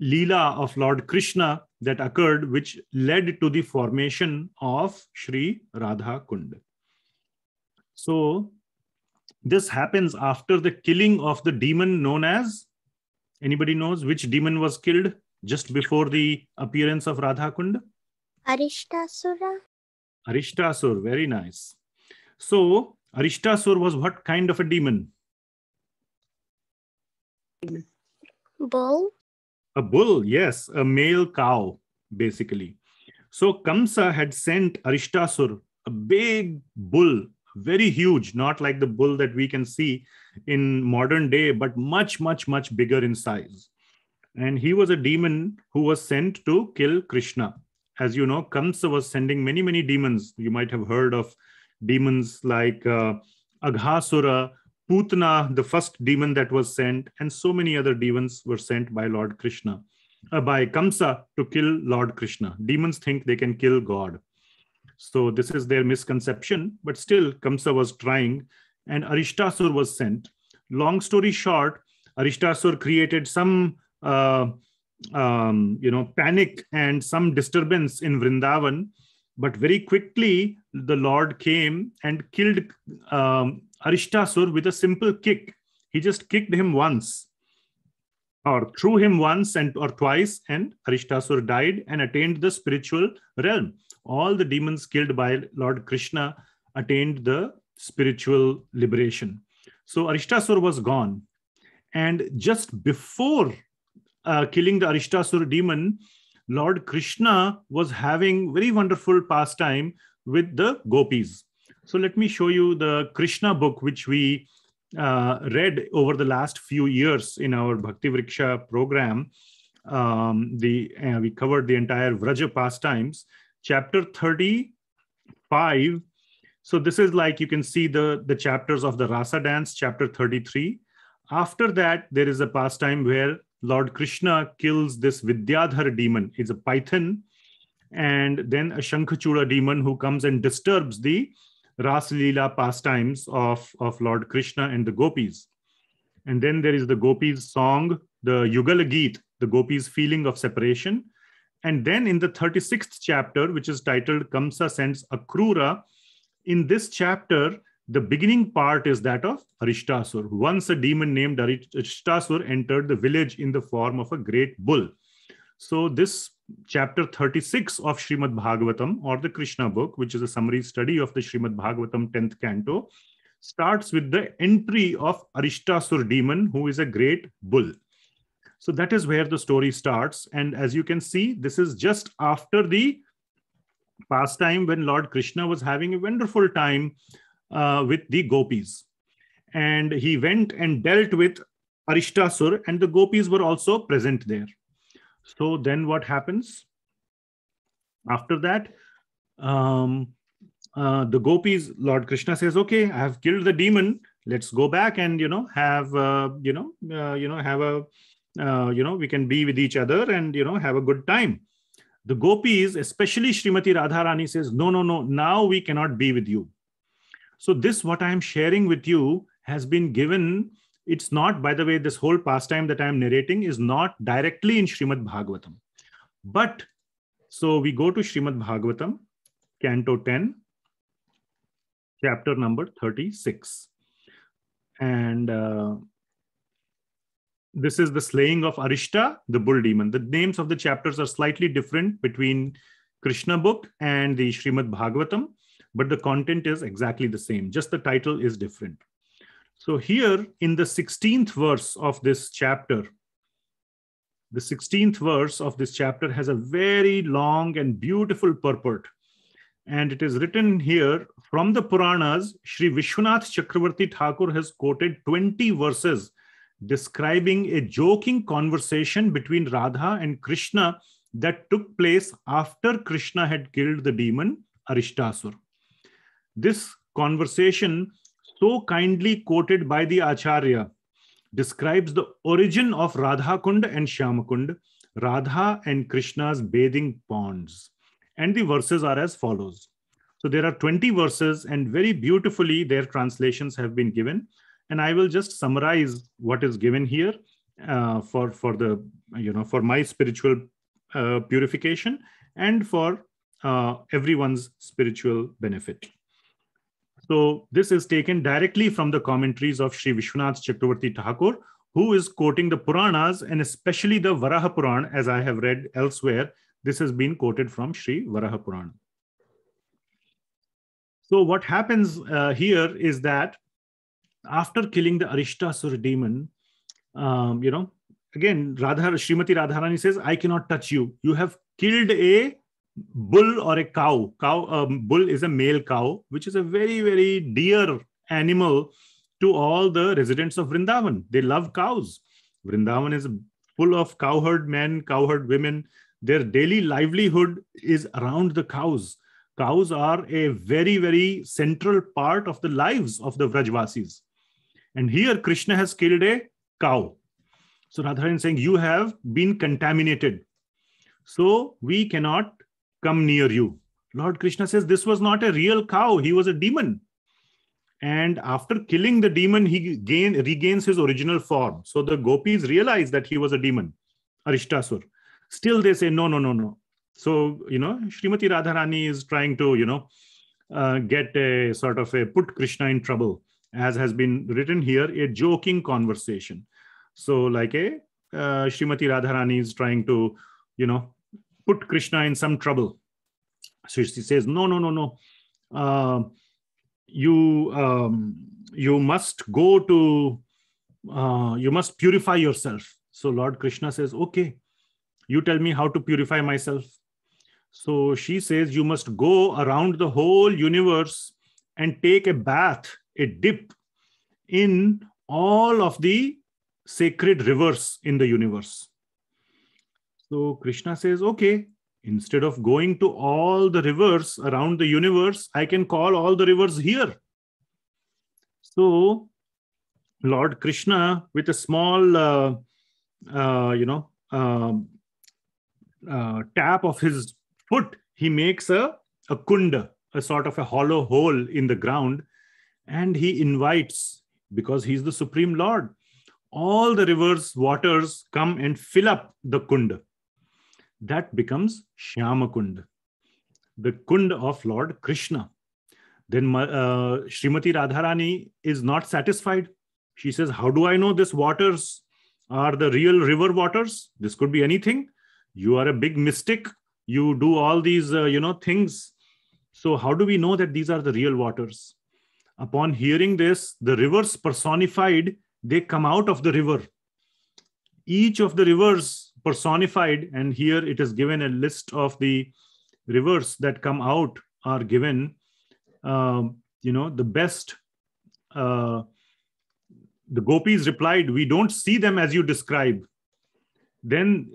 Leela of Lord Krishna that occurred, which led to the formation of Sri Radha Kund. So, this happens after the killing of the demon known as anybody knows which demon was killed just before the appearance of Radhakund? Arishtasura. Arishtasur, very nice. So, Arishtasur was what kind of a demon? Bull. A bull, yes, a male cow, basically. So, Kamsa had sent Arishtasur, a big bull, very huge, not like the bull that we can see in modern day, but much, much, much bigger in size. And he was a demon who was sent to kill Krishna. As you know, Kamsa was sending many, many demons. You might have heard of demons like uh, Aghasura, putna the first demon that was sent, and so many other demons were sent by Lord Krishna, uh, by Kamsa to kill Lord Krishna. Demons think they can kill God. So this is their misconception, but still Kamsa was trying and Aristasur was sent. Long story short, Aristasur created some uh, um, you know, panic and some disturbance in Vrindavan. But very quickly, the Lord came and killed um, Aristasur with a simple kick. He just kicked him once or threw him once and or twice and Aristasur died and attained the spiritual realm all the demons killed by Lord Krishna attained the spiritual liberation. So Aristasur was gone. And just before uh, killing the Aristasur demon, Lord Krishna was having very wonderful pastime with the gopis. So let me show you the Krishna book, which we uh, read over the last few years in our Bhakti Vriksha program. Um, the uh, we covered the entire Vraja pastimes, chapter 35 so this is like you can see the the chapters of the rasa dance chapter 33 after that there is a pastime where lord krishna kills this vidyadhar demon it's a python and then a shankhachura demon who comes and disturbs the Ras Lila pastimes of, of Lord Krishna and the gopis. And then there is the gopis song, the Yugala Geet, the gopis feeling of separation. And then in the 36th chapter, which is titled Kamsa Sends Akrura, in this chapter, the beginning part is that of Arishtasur. Once a demon named Arishtasur entered the village in the form of a great bull. So, this chapter 36 of Srimad Bhagavatam, or the Krishna book, which is a summary study of the Srimad Bhagavatam 10th canto, starts with the entry of Arishtasur demon, who is a great bull. So that is where the story starts. And as you can see, this is just after the pastime when Lord Krishna was having a wonderful time uh, with the gopis. And he went and dealt with Arishtasur, and the gopis were also present there. So then what happens? After that, um, uh, the gopis, Lord Krishna says, "Okay, I have killed the demon. Let's go back and you know have uh, you know uh, you know have a uh, you know we can be with each other and you know have a good time the gopis especially srimati radharani says no no no now we cannot be with you so this what i am sharing with you has been given it's not by the way this whole pastime that i am narrating is not directly in srimad bhagavatam but so we go to srimad bhagavatam canto 10 chapter number 36 and uh, this is the slaying of Arishta, the bull demon. The names of the chapters are slightly different between Krishna book and the Srimad Bhagavatam, but the content is exactly the same. Just the title is different. So here in the 16th verse of this chapter, the 16th verse of this chapter has a very long and beautiful purport. And it is written here from the Puranas, Sri Vishwanath Chakravarti Thakur has quoted 20 verses describing a joking conversation between Radha and Krishna that took place after Krishna had killed the demon Aristaasur, This conversation, so kindly quoted by the Acharya, describes the origin of Radha Kund and Shyamakund, Radha and Krishna's bathing ponds. And the verses are as follows. So there are 20 verses, and very beautifully their translations have been given and i will just summarize what is given here uh, for for the you know for my spiritual uh, purification and for uh, everyone's spiritual benefit so this is taken directly from the commentaries of Sri Vishwanath Chakravarti Thakur, who is quoting the Puranas and especially the Varaha Puran, as I have read elsewhere. This has been quoted from Sri Varaha Puran. So what happens uh, here is that after killing the Aristasur demon, um, you know, again, Radha, Srimati Radharani says, I cannot touch you. You have killed a bull or a cow. Cow, um, bull is a male cow, which is a very, very dear animal to all the residents of Vrindavan. They love cows. Vrindavan is full of cowherd men, cowherd women. Their daily livelihood is around the cows. Cows are a very, very central part of the lives of the Vrajvasis. And here Krishna has killed a cow. So Radharani is saying, You have been contaminated. So we cannot come near you. Lord Krishna says, This was not a real cow, he was a demon. And after killing the demon, he gain, regains his original form. So the gopis realize that he was a demon, Arishtasur. Still, they say, No, no, no, no. So, you know, Srimati Radharani is trying to, you know, uh, get a sort of a put Krishna in trouble as has been written here, a joking conversation. So, like a uh, Srimati Radharani is trying to, you know, put Krishna in some trouble. So she says, "No, no, no, no. Uh, you um, you must go to. Uh, you must purify yourself." So Lord Krishna says, "Okay, you tell me how to purify myself." So she says, "You must go around the whole universe and take a bath a dip in all of the sacred rivers in the universe. So Krishna says, okay, instead of going to all the rivers around the universe, I can call all the rivers here. So Lord Krishna, with a small, uh, uh, you know, um, uh, tap of his foot, he makes a, a kunda, a sort of a hollow hole in the ground, and he invites because he's the supreme lord all the rivers waters come and fill up the kund that becomes Shyamakund, the Kund of Lord Krishna. Then uh, Mata Radharani is not satisfied. She says, How do I know these waters are the real river waters? This could be anything. You are a big mystic. You do all these, uh, you know, things. So how do we know that these are the real waters? Upon hearing this, the rivers personified, they come out of the river. Each of the rivers personified, and here it is given a list of the rivers that come out are given, uh, you know, the best. Uh, the gopis replied, We don't see them as you describe. Then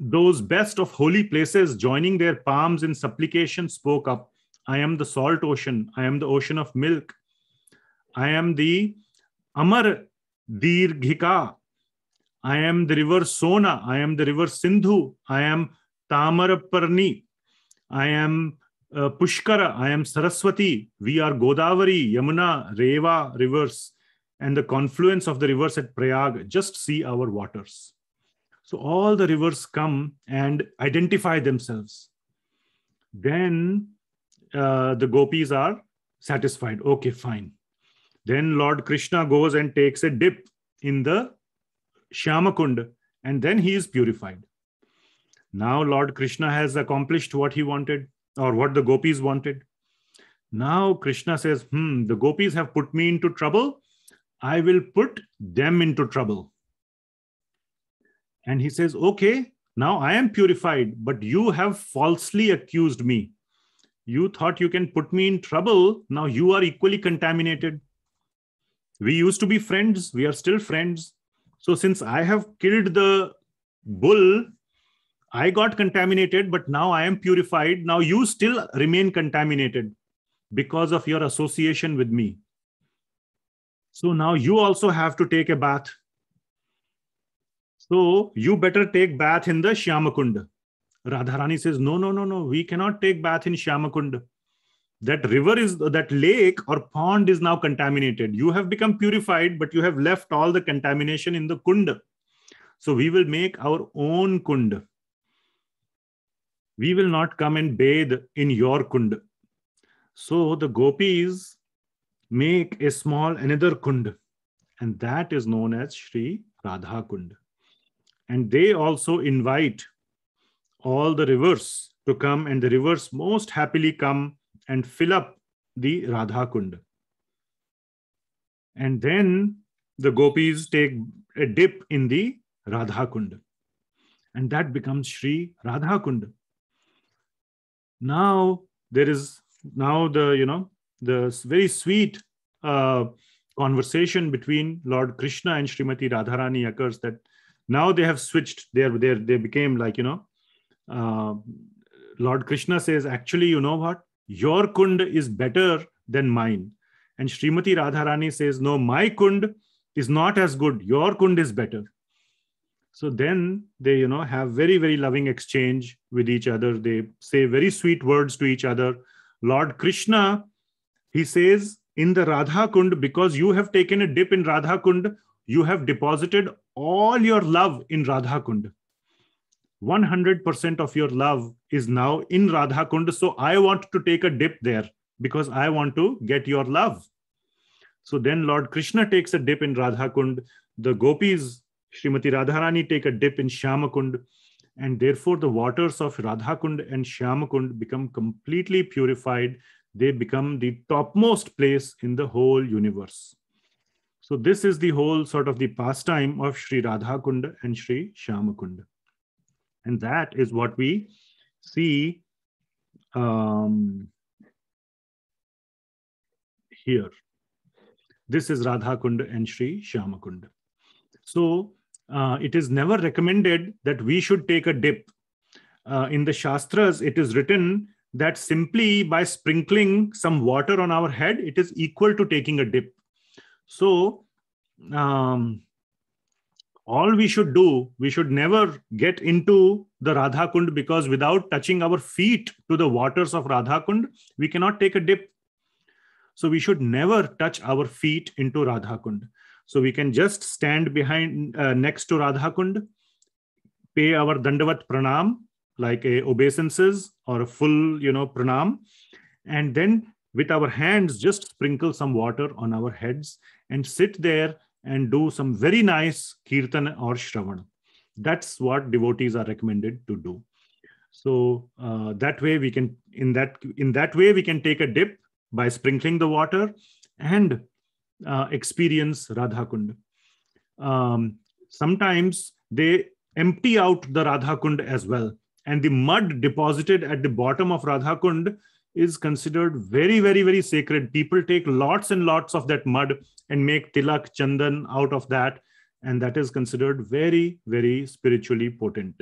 those best of holy places, joining their palms in supplication, spoke up I am the salt ocean. I am the ocean of milk. I am the Amar Dirghika. I am the river Sona. I am the river Sindhu. I am Tamaraparni. I am uh, Pushkara. I am Saraswati. We are Godavari, Yamuna, Reva rivers, and the confluence of the rivers at Prayag. Just see our waters. So all the rivers come and identify themselves. Then uh, the gopis are satisfied. Okay, fine. Then Lord Krishna goes and takes a dip in the Shyamakund, and then he is purified. Now Lord Krishna has accomplished what he wanted or what the gopis wanted. Now Krishna says, Hmm, the gopis have put me into trouble. I will put them into trouble. And he says, Okay, now I am purified, but you have falsely accused me. You thought you can put me in trouble. Now you are equally contaminated we used to be friends we are still friends so since i have killed the bull i got contaminated but now i am purified now you still remain contaminated because of your association with me so now you also have to take a bath so you better take bath in the Shyamakund. Radharani says, no, no, no, no, we cannot take bath in Shyamakund that river is that lake or pond is now contaminated you have become purified but you have left all the contamination in the kunda so we will make our own kunda we will not come and bathe in your kunda so the gopis make a small another kunda and that is known as Sri Radha Kund. And they also invite all the rivers to come, and the rivers most happily come and fill up the Radha Kund. And then the gopis take a dip in the Radha Kund. And that becomes Sri Radha Kund. Now there is now the, you know, the very sweet uh, conversation between Lord Krishna and Srimati Radharani occurs that now they have switched. They're, they're, they became like, you know, uh, Lord Krishna says, actually, you know what? Your kund is better than mine. And Srimati Radharani says, No, my kund is not as good. Your kund is better. So then they, you know, have very, very loving exchange with each other. They say very sweet words to each other. Lord Krishna, he says, in the Radha Kund, because you have taken a dip in Radha Kund, you have deposited all your love in Radha Kund. 100% of your love is now in Radha Kund. So I want to take a dip there because I want to get your love. So then Lord Krishna takes a dip in Radha Kund. The gopis, Srimati Radharani, take a dip in Shyamakund. And therefore, the waters of Radha Kund and Shyamakund become completely purified. They become the topmost place in the whole universe. So, this is the whole sort of the pastime of Sri Radha Kund and Sri Shyamakund. And that is what we see um, here. This is Radha Kund and Sri Kund. So uh, it is never recommended that we should take a dip. Uh, in the Shastras, it is written that simply by sprinkling some water on our head, it is equal to taking a dip. So um, all we should do, we should never get into the Radha Kund because without touching our feet to the waters of Radha Kund, we cannot take a dip. So we should never touch our feet into Radha Kund. So we can just stand behind uh, next to Radha Kund, pay our dandavat pranam, like a obeisances or a full, you know, pranam, and then with our hands just sprinkle some water on our heads and sit there and do some very nice kirtan or shravan. That's what devotees are recommended to do. So uh, that way we can in that in that way we can take a dip by sprinkling the water and uh, experience Radha Kund. Um, sometimes they empty out the Radha Kund as well, and the mud deposited at the bottom of Radha Kund is considered very, very, very sacred. People take lots and lots of that mud and make tilak chandan out of that. And that is considered very, very spiritually potent.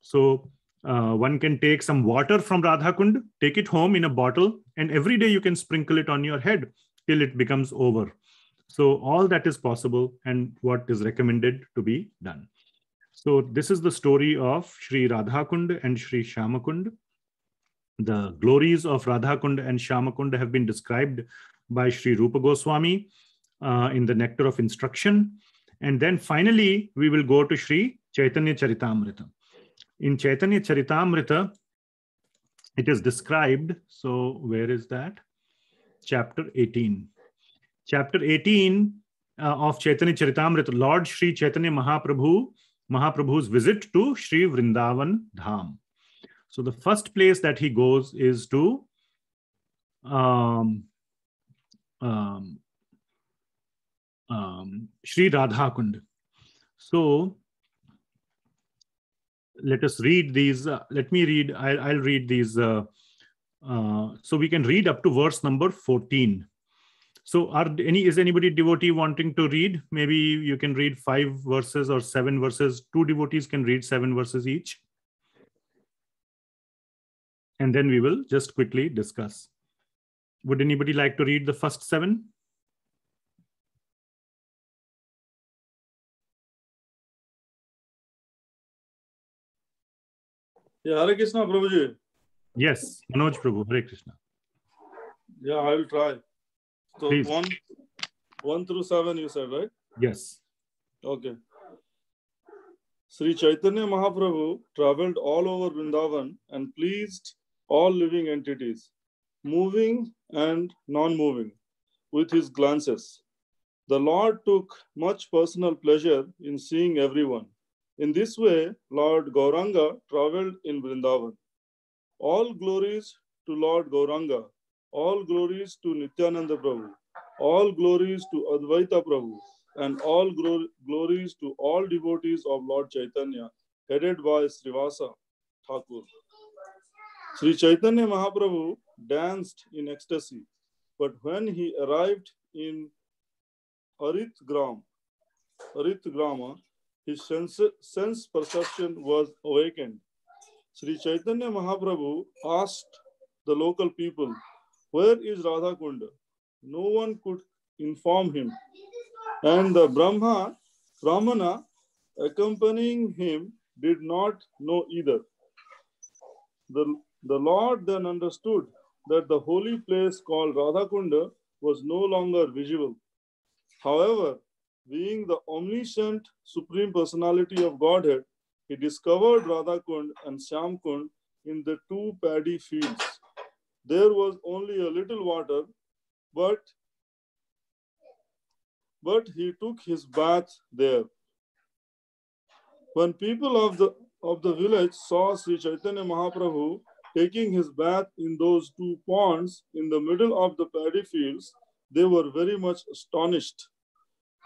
So uh, one can take some water from Radhakund, take it home in a bottle, and every day you can sprinkle it on your head till it becomes over. So all that is possible and what is recommended to be done. So this is the story of Sri Radhakund and Sri Shamakund. The glories of Radha Kund and Shamakund have been described by Sri Rupa Goswami uh, in the Nectar of Instruction. And then finally, we will go to Sri Chaitanya Charitamrita. In Chaitanya Charitamrita, it is described. So, where is that? Chapter 18. Chapter 18 uh, of Chaitanya Charitamrita, Lord Sri Chaitanya Mahaprabhu, Mahaprabhu's visit to Sri Vrindavan Dham. So the first place that he goes is to um, um, um, Sri Radha Kund. So let us read these. Uh, let me read. I'll, I'll read these. Uh, uh, so we can read up to verse number 14. So are any is anybody devotee wanting to read? Maybe you can read five verses or seven verses. Two devotees can read seven verses each and then we will just quickly discuss. Would anybody like to read the first seven? Yeah, Hare Krishna, Prabhuji. Yes, Manoj Prabhu, Hare Krishna. Yeah, I will try. So Please. one, one through seven, you said, right? Yes. Okay. Sri Chaitanya Mahaprabhu traveled all over Vrindavan and pleased all living entities, moving and non moving, with his glances. The Lord took much personal pleasure in seeing everyone. In this way, Lord Gauranga traveled in Vrindavan. All glories to Lord Gauranga, all glories to Nityananda Prabhu, all glories to Advaita Prabhu, and all glories to all devotees of Lord Chaitanya, headed by Srivasa Thakur. Sri Chaitanya Mahaprabhu danced in ecstasy, but when he arrived in Aritgram, Aritgrama, his sense, sense perception was awakened. Sri Chaitanya Mahaprabhu asked the local people, Where is Radha Kunda? No one could inform him. And the Brahma, Brahmana accompanying him did not know either. The the Lord then understood that the holy place called Radhakunda was no longer visible. However, being the omniscient Supreme Personality of Godhead, he discovered Radhakund and Shamkund in the two paddy fields. There was only a little water, but, but he took his bath there. When people of the, of the village saw Sri Chaitanya Mahaprabhu taking his bath in those two ponds in the middle of the paddy fields, they were very much astonished.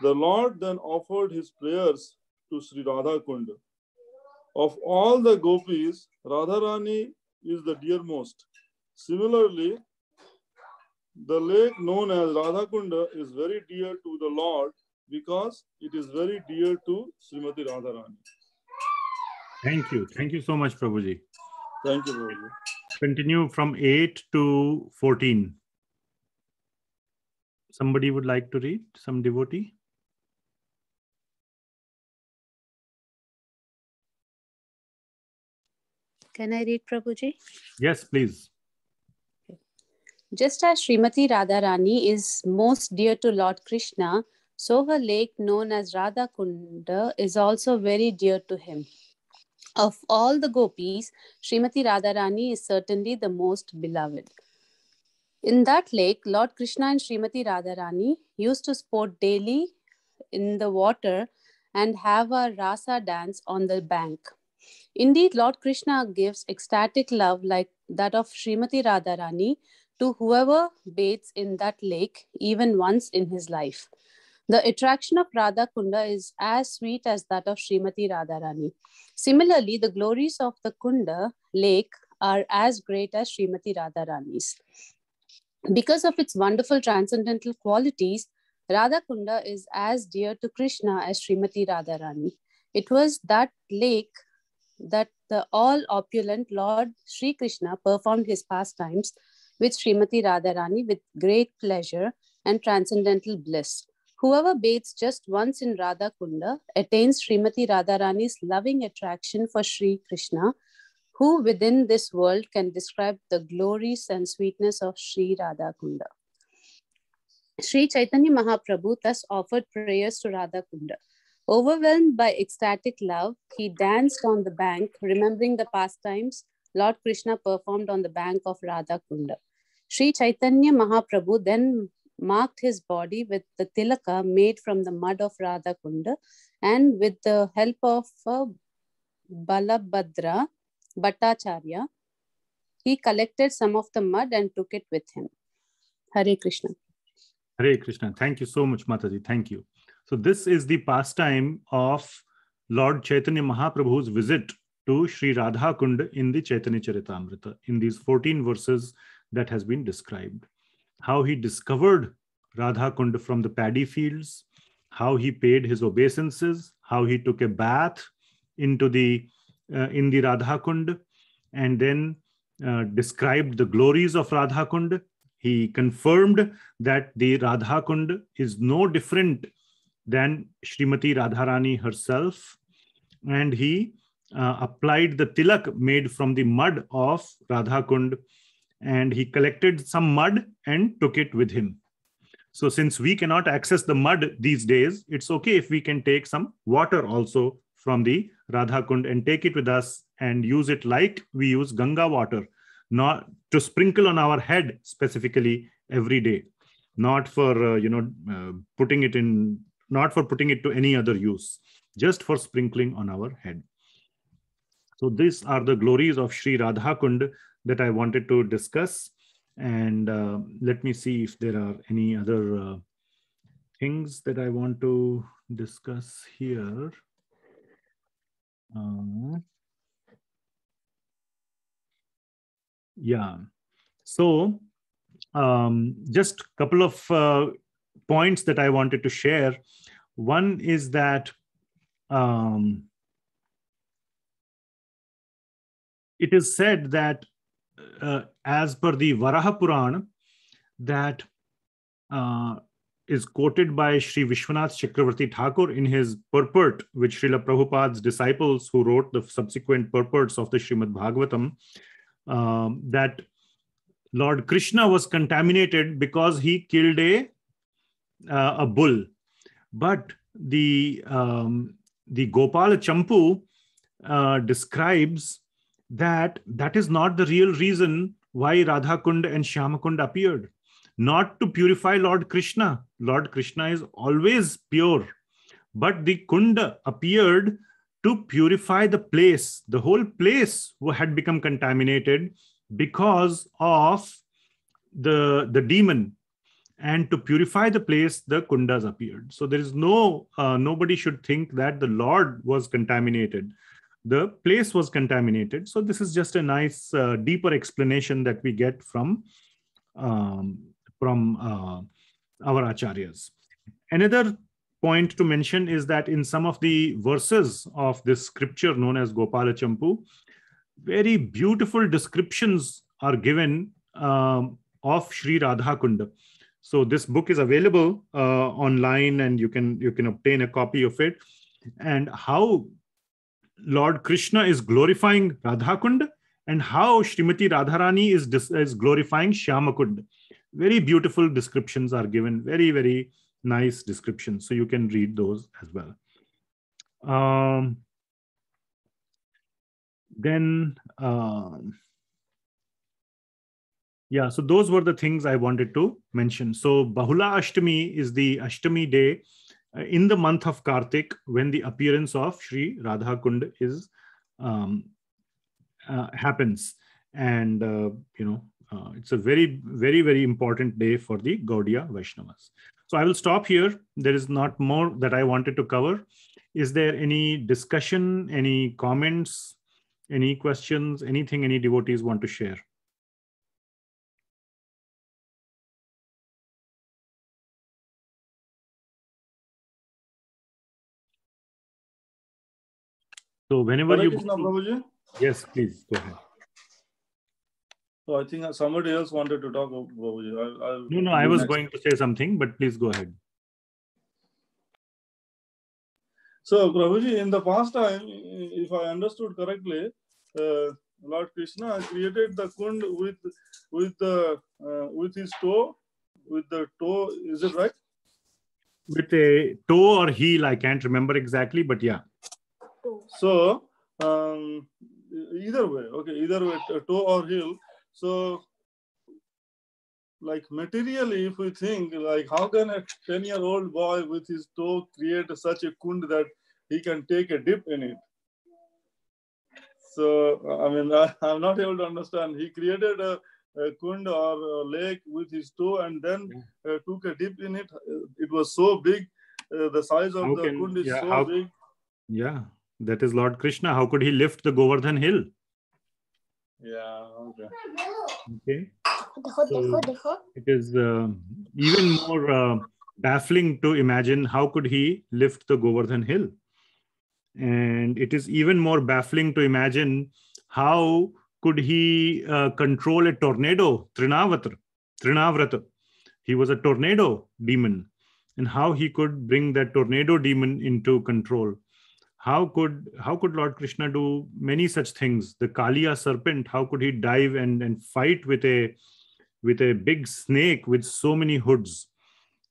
The Lord then offered his prayers to Sri Radha Kunda. Of all the gopis, Radharani is the dearmost. Similarly, the lake known as Radha Kunda is very dear to the Lord because it is very dear to Srimati Radharani. Thank you. Thank you so much, Prabhuji. Thank you, Prabhuji. Continue from 8 to 14. Somebody would like to read? Some devotee? Can I read Prabhuji? Yes, please. Just as Srimati Radharani is most dear to Lord Krishna, so her lake known as Radha Kunda is also very dear to him. Of all the gopis, Srimati Radharani is certainly the most beloved. In that lake, Lord Krishna and Srimati Radharani used to sport daily in the water and have a rasa dance on the bank. Indeed, Lord Krishna gives ecstatic love like that of Srimati Radharani to whoever bathes in that lake even once in his life. The attraction of Radha Kunda is as sweet as that of Srimati Radharani. Similarly, the glories of the Kunda lake are as great as Srimati Radharani's. Because of its wonderful transcendental qualities, Radha Kunda is as dear to Krishna as Srimati Radharani. It was that lake that the all opulent Lord Sri Krishna performed his pastimes with Srimati Radharani with great pleasure and transcendental bliss. Whoever bathes just once in Radha Kunda attains Srimati Radharani's loving attraction for Sri Krishna, who within this world can describe the glories and sweetness of Sri Radha Kunda. Sri Chaitanya Mahaprabhu thus offered prayers to Radha Kunda. Overwhelmed by ecstatic love, he danced on the bank, remembering the pastimes Lord Krishna performed on the bank of Radha Kunda. Sri Chaitanya Mahaprabhu then marked his body with the tilaka made from the mud of Radha Kunda and with the help of uh, Balabhadra Bhattacharya, he collected some of the mud and took it with him. Hare Krishna. Hare Krishna. Thank you so much, Mataji. Thank you. So this is the pastime of Lord Chaitanya Mahaprabhu's visit to Sri Radha Kund in the Chaitanya Charitamrita in these 14 verses that has been described how he discovered Radha Kund from the paddy fields, how he paid his obeisances, how he took a bath into the uh, in the Radha Kund, and then uh, described the glories of Radha Kund. He confirmed that the Radha Kund is no different than Srimati Radharani herself, and he uh, applied the tilak made from the mud of Radha Kund and he collected some mud and took it with him. So, since we cannot access the mud these days, it's okay if we can take some water also from the Radha Kund and take it with us and use it like we use Ganga water, not to sprinkle on our head specifically every day, not for uh, you know uh, putting it in, not for putting it to any other use, just for sprinkling on our head. So these are the glories of Sri Radha Kund, that I wanted to discuss. And uh, let me see if there are any other uh, things that I want to discuss here. Uh, yeah, so um, just a couple of uh, points that I wanted to share. One is that um, it is said that uh, as per the Varaha Puran, that uh, is quoted by Sri Vishwanath Chakravarti Thakur in his purport, which Srila Prabhupada's disciples who wrote the subsequent purports of the Srimad Bhagavatam, um, that Lord Krishna was contaminated because he killed a, uh, a bull. But the, um, the Gopala Champu uh, describes that that is not the real reason why Radha Kund and Shyamakund appeared. Not to purify Lord Krishna. Lord Krishna is always pure. But the Kunda appeared to purify the place. The whole place had become contaminated because of the, the demon. And to purify the place, the kundas appeared. So there is no, uh, nobody should think that the Lord was contaminated the place was contaminated. So this is just a nice uh, deeper explanation that we get from, um, from uh, our acharyas. Another point to mention is that in some of the verses of this scripture known as Gopala Champu, very beautiful descriptions are given um, of Sri Radha Kunda. So this book is available uh, online, and you can you can obtain a copy of it. And how Lord Krishna is glorifying Radhakund and how Srimati Radharani is, dis- is glorifying Shyamakund. Very beautiful descriptions are given, very, very nice descriptions. So you can read those as well. Um, then, um, yeah, so those were the things I wanted to mention. So Bahula Ashtami is the Ashtami day uh, in the month of Kartik, when the appearance of Sri Radha Kund is um, uh, happens, and uh, you know uh, it's a very, very, very important day for the Gaudiya Vaishnavas. So I will stop here. There is not more that I wanted to cover. Is there any discussion, any comments, any questions, anything any devotees want to share? So whenever you... Yes, please, go ahead. So I think somebody else wanted to talk, Prabhuji. i i no, no, I was next. going to say something, but please go ahead. So, Prabhuji, in the past time, if I understood correctly, uh, Lord Krishna created the kund with with the uh, with his toe, with the toe. Is it right? With a toe or heel, I can't remember exactly, but yeah. So um, either way, okay, either way, toe or heel. So like materially, if we think like how can a 10 year old boy with his toe create such a kund that he can take a dip in it? So, I mean, I, am not able to understand. He created a, a kund or a lake with his toe and then uh, took a dip in it. It was so big. Uh, the size of how the can, kund is yeah, so how, big. Yeah that is Lord Krishna. How could he lift the Govardhan hill? Yeah. Okay. okay. So it is uh, even more uh, baffling to imagine how could he lift the Govardhan hill, and it is even more baffling to imagine how could he uh, control a tornado, Trinavatra, Trinavrata. He was a tornado demon, and how he could bring that tornado demon into control how could how could lord krishna do many such things the kaliya serpent how could he dive and and fight with a with a big snake with so many hoods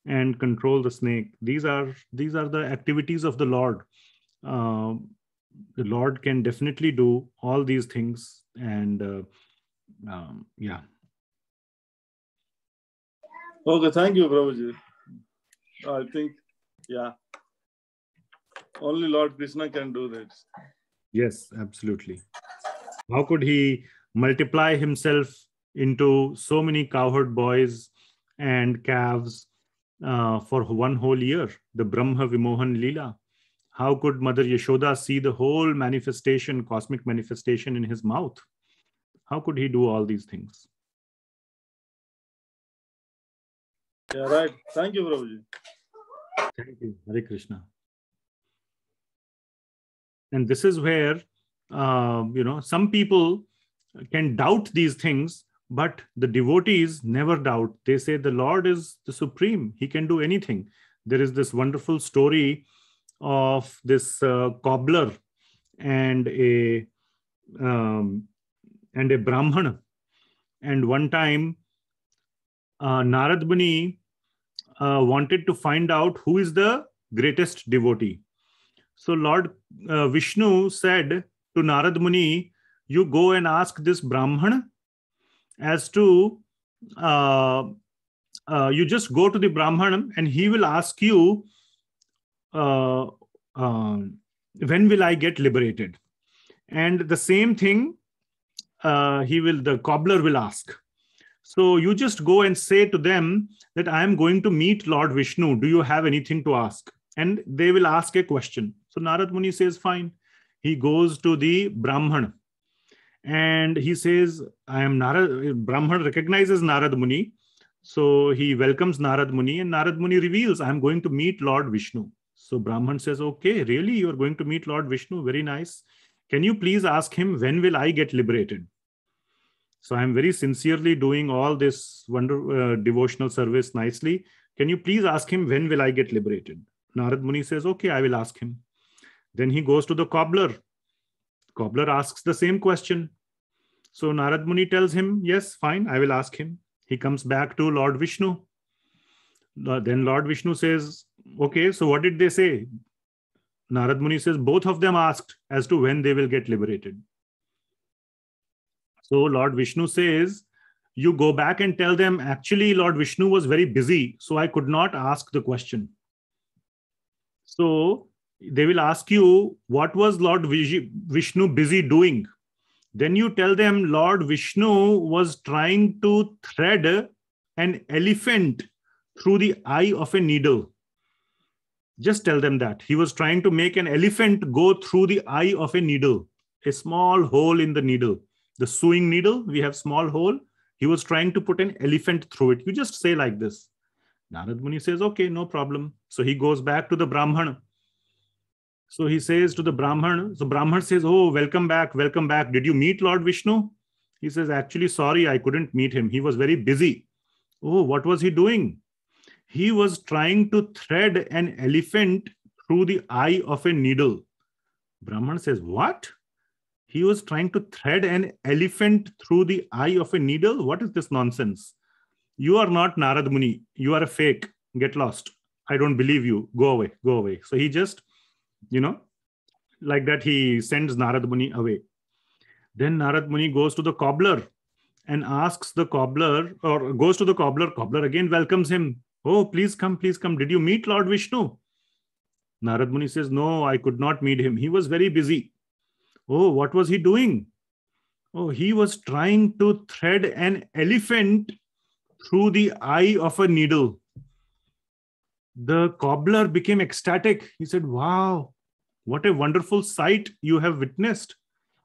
and control the snake these are these are the activities of the lord uh, the lord can definitely do all these things and uh, um, yeah okay thank you Prabhuji. i think yeah only Lord Krishna can do that. Yes, absolutely. How could he multiply himself into so many cowherd boys and calves uh, for one whole year? The Brahma Vimohan Lila. How could Mother Yashoda see the whole manifestation, cosmic manifestation in his mouth? How could he do all these things? Yeah, right. Thank you, Prabhuji. Thank you. Hari Krishna and this is where uh, you know some people can doubt these things but the devotees never doubt they say the lord is the supreme he can do anything there is this wonderful story of this uh, cobbler and a um, and a brahmana and one time uh, narad muni uh, wanted to find out who is the greatest devotee so Lord uh, Vishnu said to Narad Muni, you go and ask this Brahman as to, uh, uh, you just go to the Brahman and he will ask you, uh, um, when will I get liberated? And the same thing, uh, he will, the cobbler will ask. So you just go and say to them that I am going to meet Lord Vishnu. Do you have anything to ask? And they will ask a question. So Narad Muni says, fine. He goes to the Brahman and he says, I am Narad. Brahman recognizes Narad Muni. So he welcomes Narad Muni and Narad Muni reveals, I am going to meet Lord Vishnu. So Brahman says, okay, really? You're going to meet Lord Vishnu? Very nice. Can you please ask him, when will I get liberated? So I'm very sincerely doing all this wonder uh, devotional service nicely. Can you please ask him when will I get liberated? Narad Muni says, okay, I will ask him. Then he goes to the cobbler. Cobbler asks the same question. So Narad Muni tells him, Yes, fine, I will ask him. He comes back to Lord Vishnu. Then Lord Vishnu says, Okay, so what did they say? Narad Muni says, Both of them asked as to when they will get liberated. So Lord Vishnu says, You go back and tell them, actually, Lord Vishnu was very busy, so I could not ask the question. So they will ask you, What was Lord Vishnu busy doing? Then you tell them, Lord Vishnu was trying to thread an elephant through the eye of a needle. Just tell them that. He was trying to make an elephant go through the eye of a needle, a small hole in the needle. The sewing needle, we have small hole. He was trying to put an elephant through it. You just say like this. Narad Muni says, okay, no problem. So he goes back to the Brahman so he says to the Brahman, so Brahman says, Oh, welcome back, welcome back. Did you meet Lord Vishnu? He says, Actually, sorry, I couldn't meet him. He was very busy. Oh, what was he doing? He was trying to thread an elephant through the eye of a needle. Brahman says, What? He was trying to thread an elephant through the eye of a needle? What is this nonsense? You are not Narad Muni. You are a fake. Get lost. I don't believe you. Go away. Go away. So he just you know like that he sends narad muni away then narad muni goes to the cobbler and asks the cobbler or goes to the cobbler cobbler again welcomes him oh please come please come did you meet lord vishnu narad muni says no i could not meet him he was very busy oh what was he doing oh he was trying to thread an elephant through the eye of a needle the cobbler became ecstatic he said wow what a wonderful sight you have witnessed.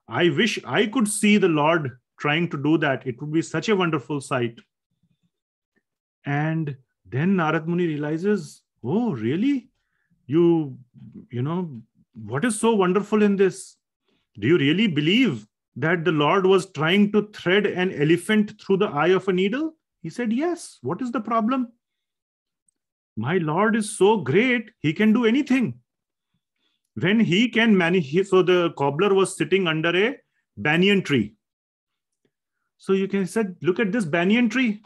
I wish I could see the Lord trying to do that. It would be such a wonderful sight. And then Narad Muni realizes, oh, really? You, you know, what is so wonderful in this? Do you really believe that the Lord was trying to thread an elephant through the eye of a needle? He said, Yes. What is the problem? My Lord is so great, he can do anything when he can manage he, so the cobbler was sitting under a banyan tree so you can said look at this banyan tree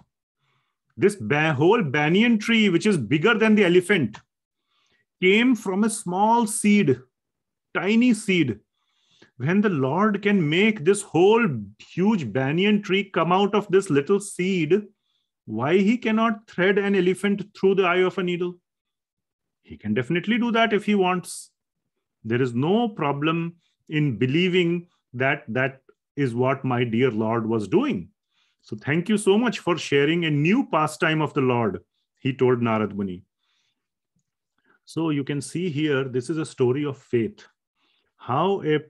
this ba whole banyan tree which is bigger than the elephant came from a small seed tiny seed when the lord can make this whole huge banyan tree come out of this little seed why he cannot thread an elephant through the eye of a needle he can definitely do that if he wants there is no problem in believing that that is what my dear Lord was doing. So thank you so much for sharing a new pastime of the Lord, he told Narad Muni. So you can see here, this is a story of faith. How a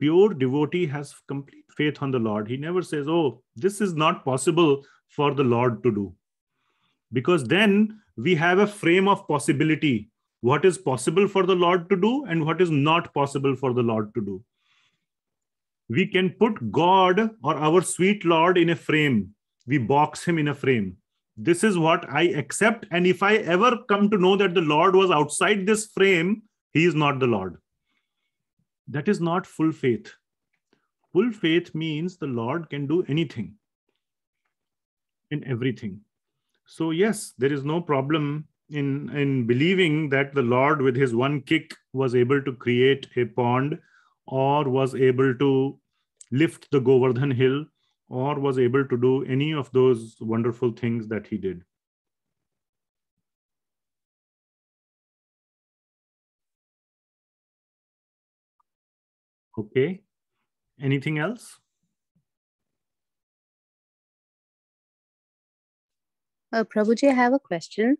pure devotee has complete faith on the Lord. He never says, oh, this is not possible for the Lord to do. Because then we have a frame of possibility what is possible for the Lord to do and what is not possible for the Lord to do. We can put God or our sweet Lord in a frame, we box him in a frame. This is what I accept. And if I ever come to know that the Lord was outside this frame, he is not the Lord. That is not full faith. Full faith means the Lord can do anything and everything. So, yes, there is no problem in in believing that the lord with his one kick was able to create a pond or was able to lift the govardhan hill or was able to do any of those wonderful things that he did okay anything else uh, Prabhuji, I have a question.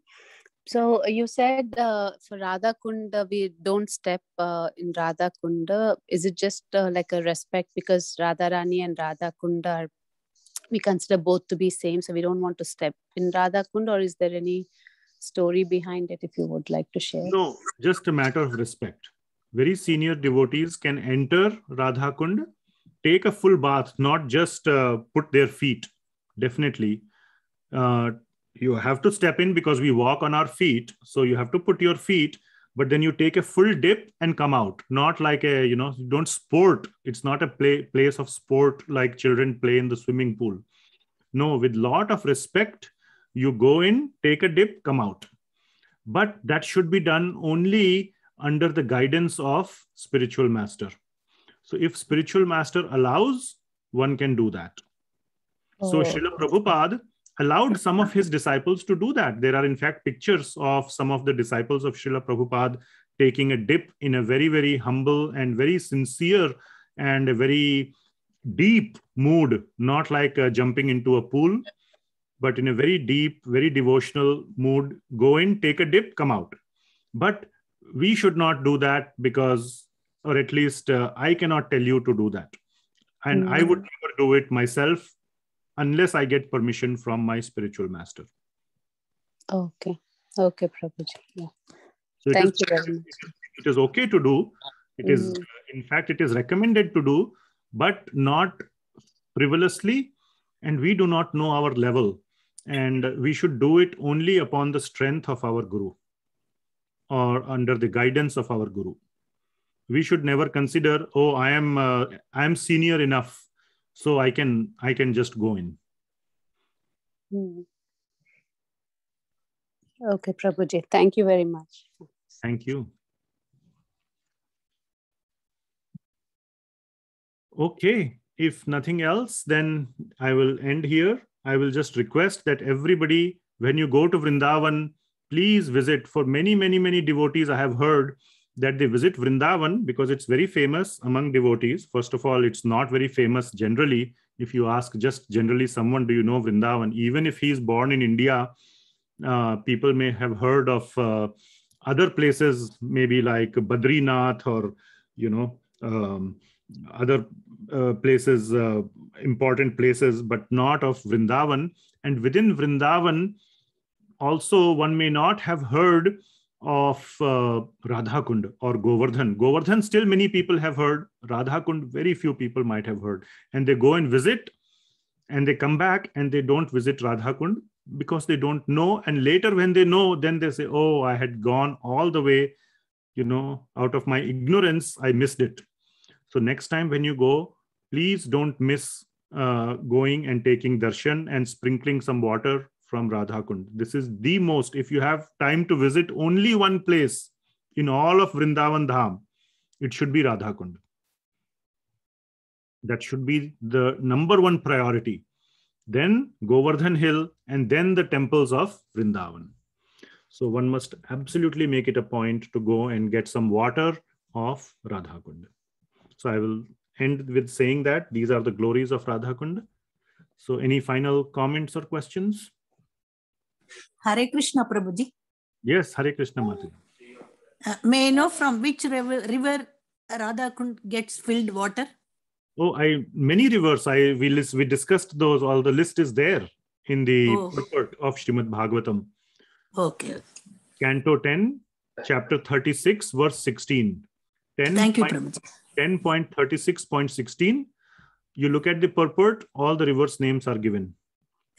So uh, you said uh, for Radha Kunda, uh, we don't step uh, in Radha Kunda. Is it just uh, like a respect because Radha Rani and Radha Kunda are, we consider both to be same, so we don't want to step in Radha Kunda, or is there any story behind it if you would like to share? No, just a matter of respect. Very senior devotees can enter Radha Kunda, take a full bath, not just uh, put their feet, definitely you have to step in because we walk on our feet so you have to put your feet but then you take a full dip and come out not like a you know you don't sport it's not a play, place of sport like children play in the swimming pool no with lot of respect you go in take a dip come out but that should be done only under the guidance of spiritual master so if spiritual master allows one can do that oh. so Srila Prabhupada allowed some of his disciples to do that. There are, in fact, pictures of some of the disciples of Srila Prabhupada taking a dip in a very, very humble and very sincere and a very deep mood, not like uh, jumping into a pool, but in a very deep, very devotional mood. Go in, take a dip, come out. But we should not do that because, or at least uh, I cannot tell you to do that. And mm-hmm. I mm. would never do it myself unless I get permission from my spiritual master. Okay. Okay, Prabhuji. Yeah. So Thank is, you very much. It is okay to do. It is, mm. Uh, in fact, it is recommended to do, but not frivolously. And we do not know our level. And we should do it only upon the strength of our Guru or under the guidance of our Guru. We should never consider, oh, I am, uh, I am senior enough so i can i can just go in hmm. okay prabhuji thank you very much thank you okay if nothing else then i will end here i will just request that everybody when you go to vrindavan please visit for many many many devotees i have heard that they visit Vrindavan because it's very famous among devotees. First of all, it's not very famous generally. If you ask just generally someone, do you know Vrindavan? Even if he's born in India, uh, people may have heard of uh, other places, maybe like Badrinath or, you know, um, other uh, places, uh, important places, but not of Vrindavan. And within Vrindavan, also, one may not have heard of uh, Radhakund or Govardhan. Govardhan, still many people have heard. Radhakund, very few people might have heard. And they go and visit and they come back and they don't visit Radhakund because they don't know. And later, when they know, then they say, Oh, I had gone all the way, you know, out of my ignorance, I missed it. So, next time when you go, please don't miss uh, going and taking darshan and sprinkling some water from Radhakund. This is the most, if you have time to visit only one place in all of Vrindavan Dham, it should be Radhakund. That should be the number one priority. Then Govardhan Hill, and then the temples of Vrindavan. So one must absolutely make it a point to go and get some water of Radhakund. So I will end with saying that these are the glories of Radhakund. So any final comments or questions? Hare Krishna, Prabhuji. Yes, Hare Krishna, Mataji. Uh, may I know from which river, river Radha Kund gets filled water? Oh, I many rivers. I we list, we discussed those. All the list is there in the oh. purport of Shrimad Bhagavatam. Okay. Canto 10, chapter 36, verse 16. 10 Thank you, 10.36.16. You look at the purport, all the rivers' names are given.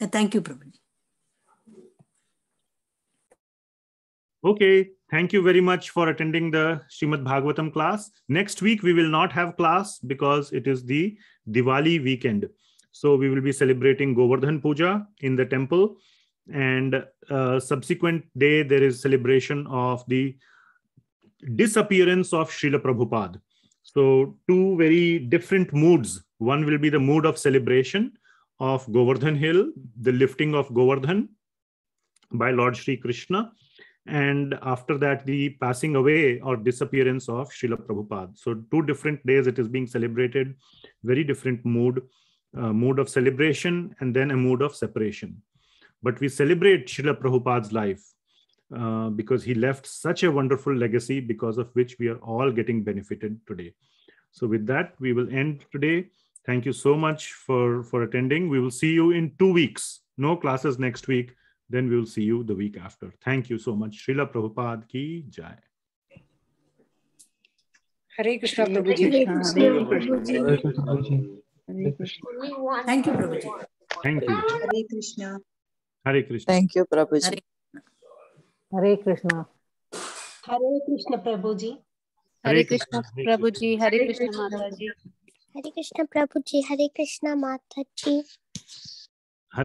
Uh, thank you, Prabhuji. Okay, thank you very much for attending the Srimad Bhagavatam class. Next week, we will not have class because it is the Diwali weekend. So we will be celebrating Govardhan Puja in the temple. And uh, subsequent day, there is celebration of the disappearance of Srila Prabhupada. So two very different moods. One will be the mood of celebration of Govardhan Hill, the lifting of Govardhan by Lord Sri Krishna and after that the passing away or disappearance of Srila Prabhupada. So two different days it is being celebrated, very different mood, uh, mood of celebration and then a mood of separation. But we celebrate Srila Prabhupada's life uh, because he left such a wonderful legacy because of which we are all getting benefited today. So with that, we will end today. Thank you so much for, for attending. We will see you in two weeks. No classes next week Then we will see you the week after. Thank you so much. Srila Prabhupada ki jai. Hare Krishna Prabhuji. Hare Thank you, Prabhuji. Thank you. Hare Krishna. Hare Krishna. Thank you, Prabhuji. Hare Krishna. Hare Krishna, Prabhuji. Hare Krishna, Prabhuji. Hare Krishna, Mataji. Hare Krishna, Prabhuji. Hare Krishna, Mataji.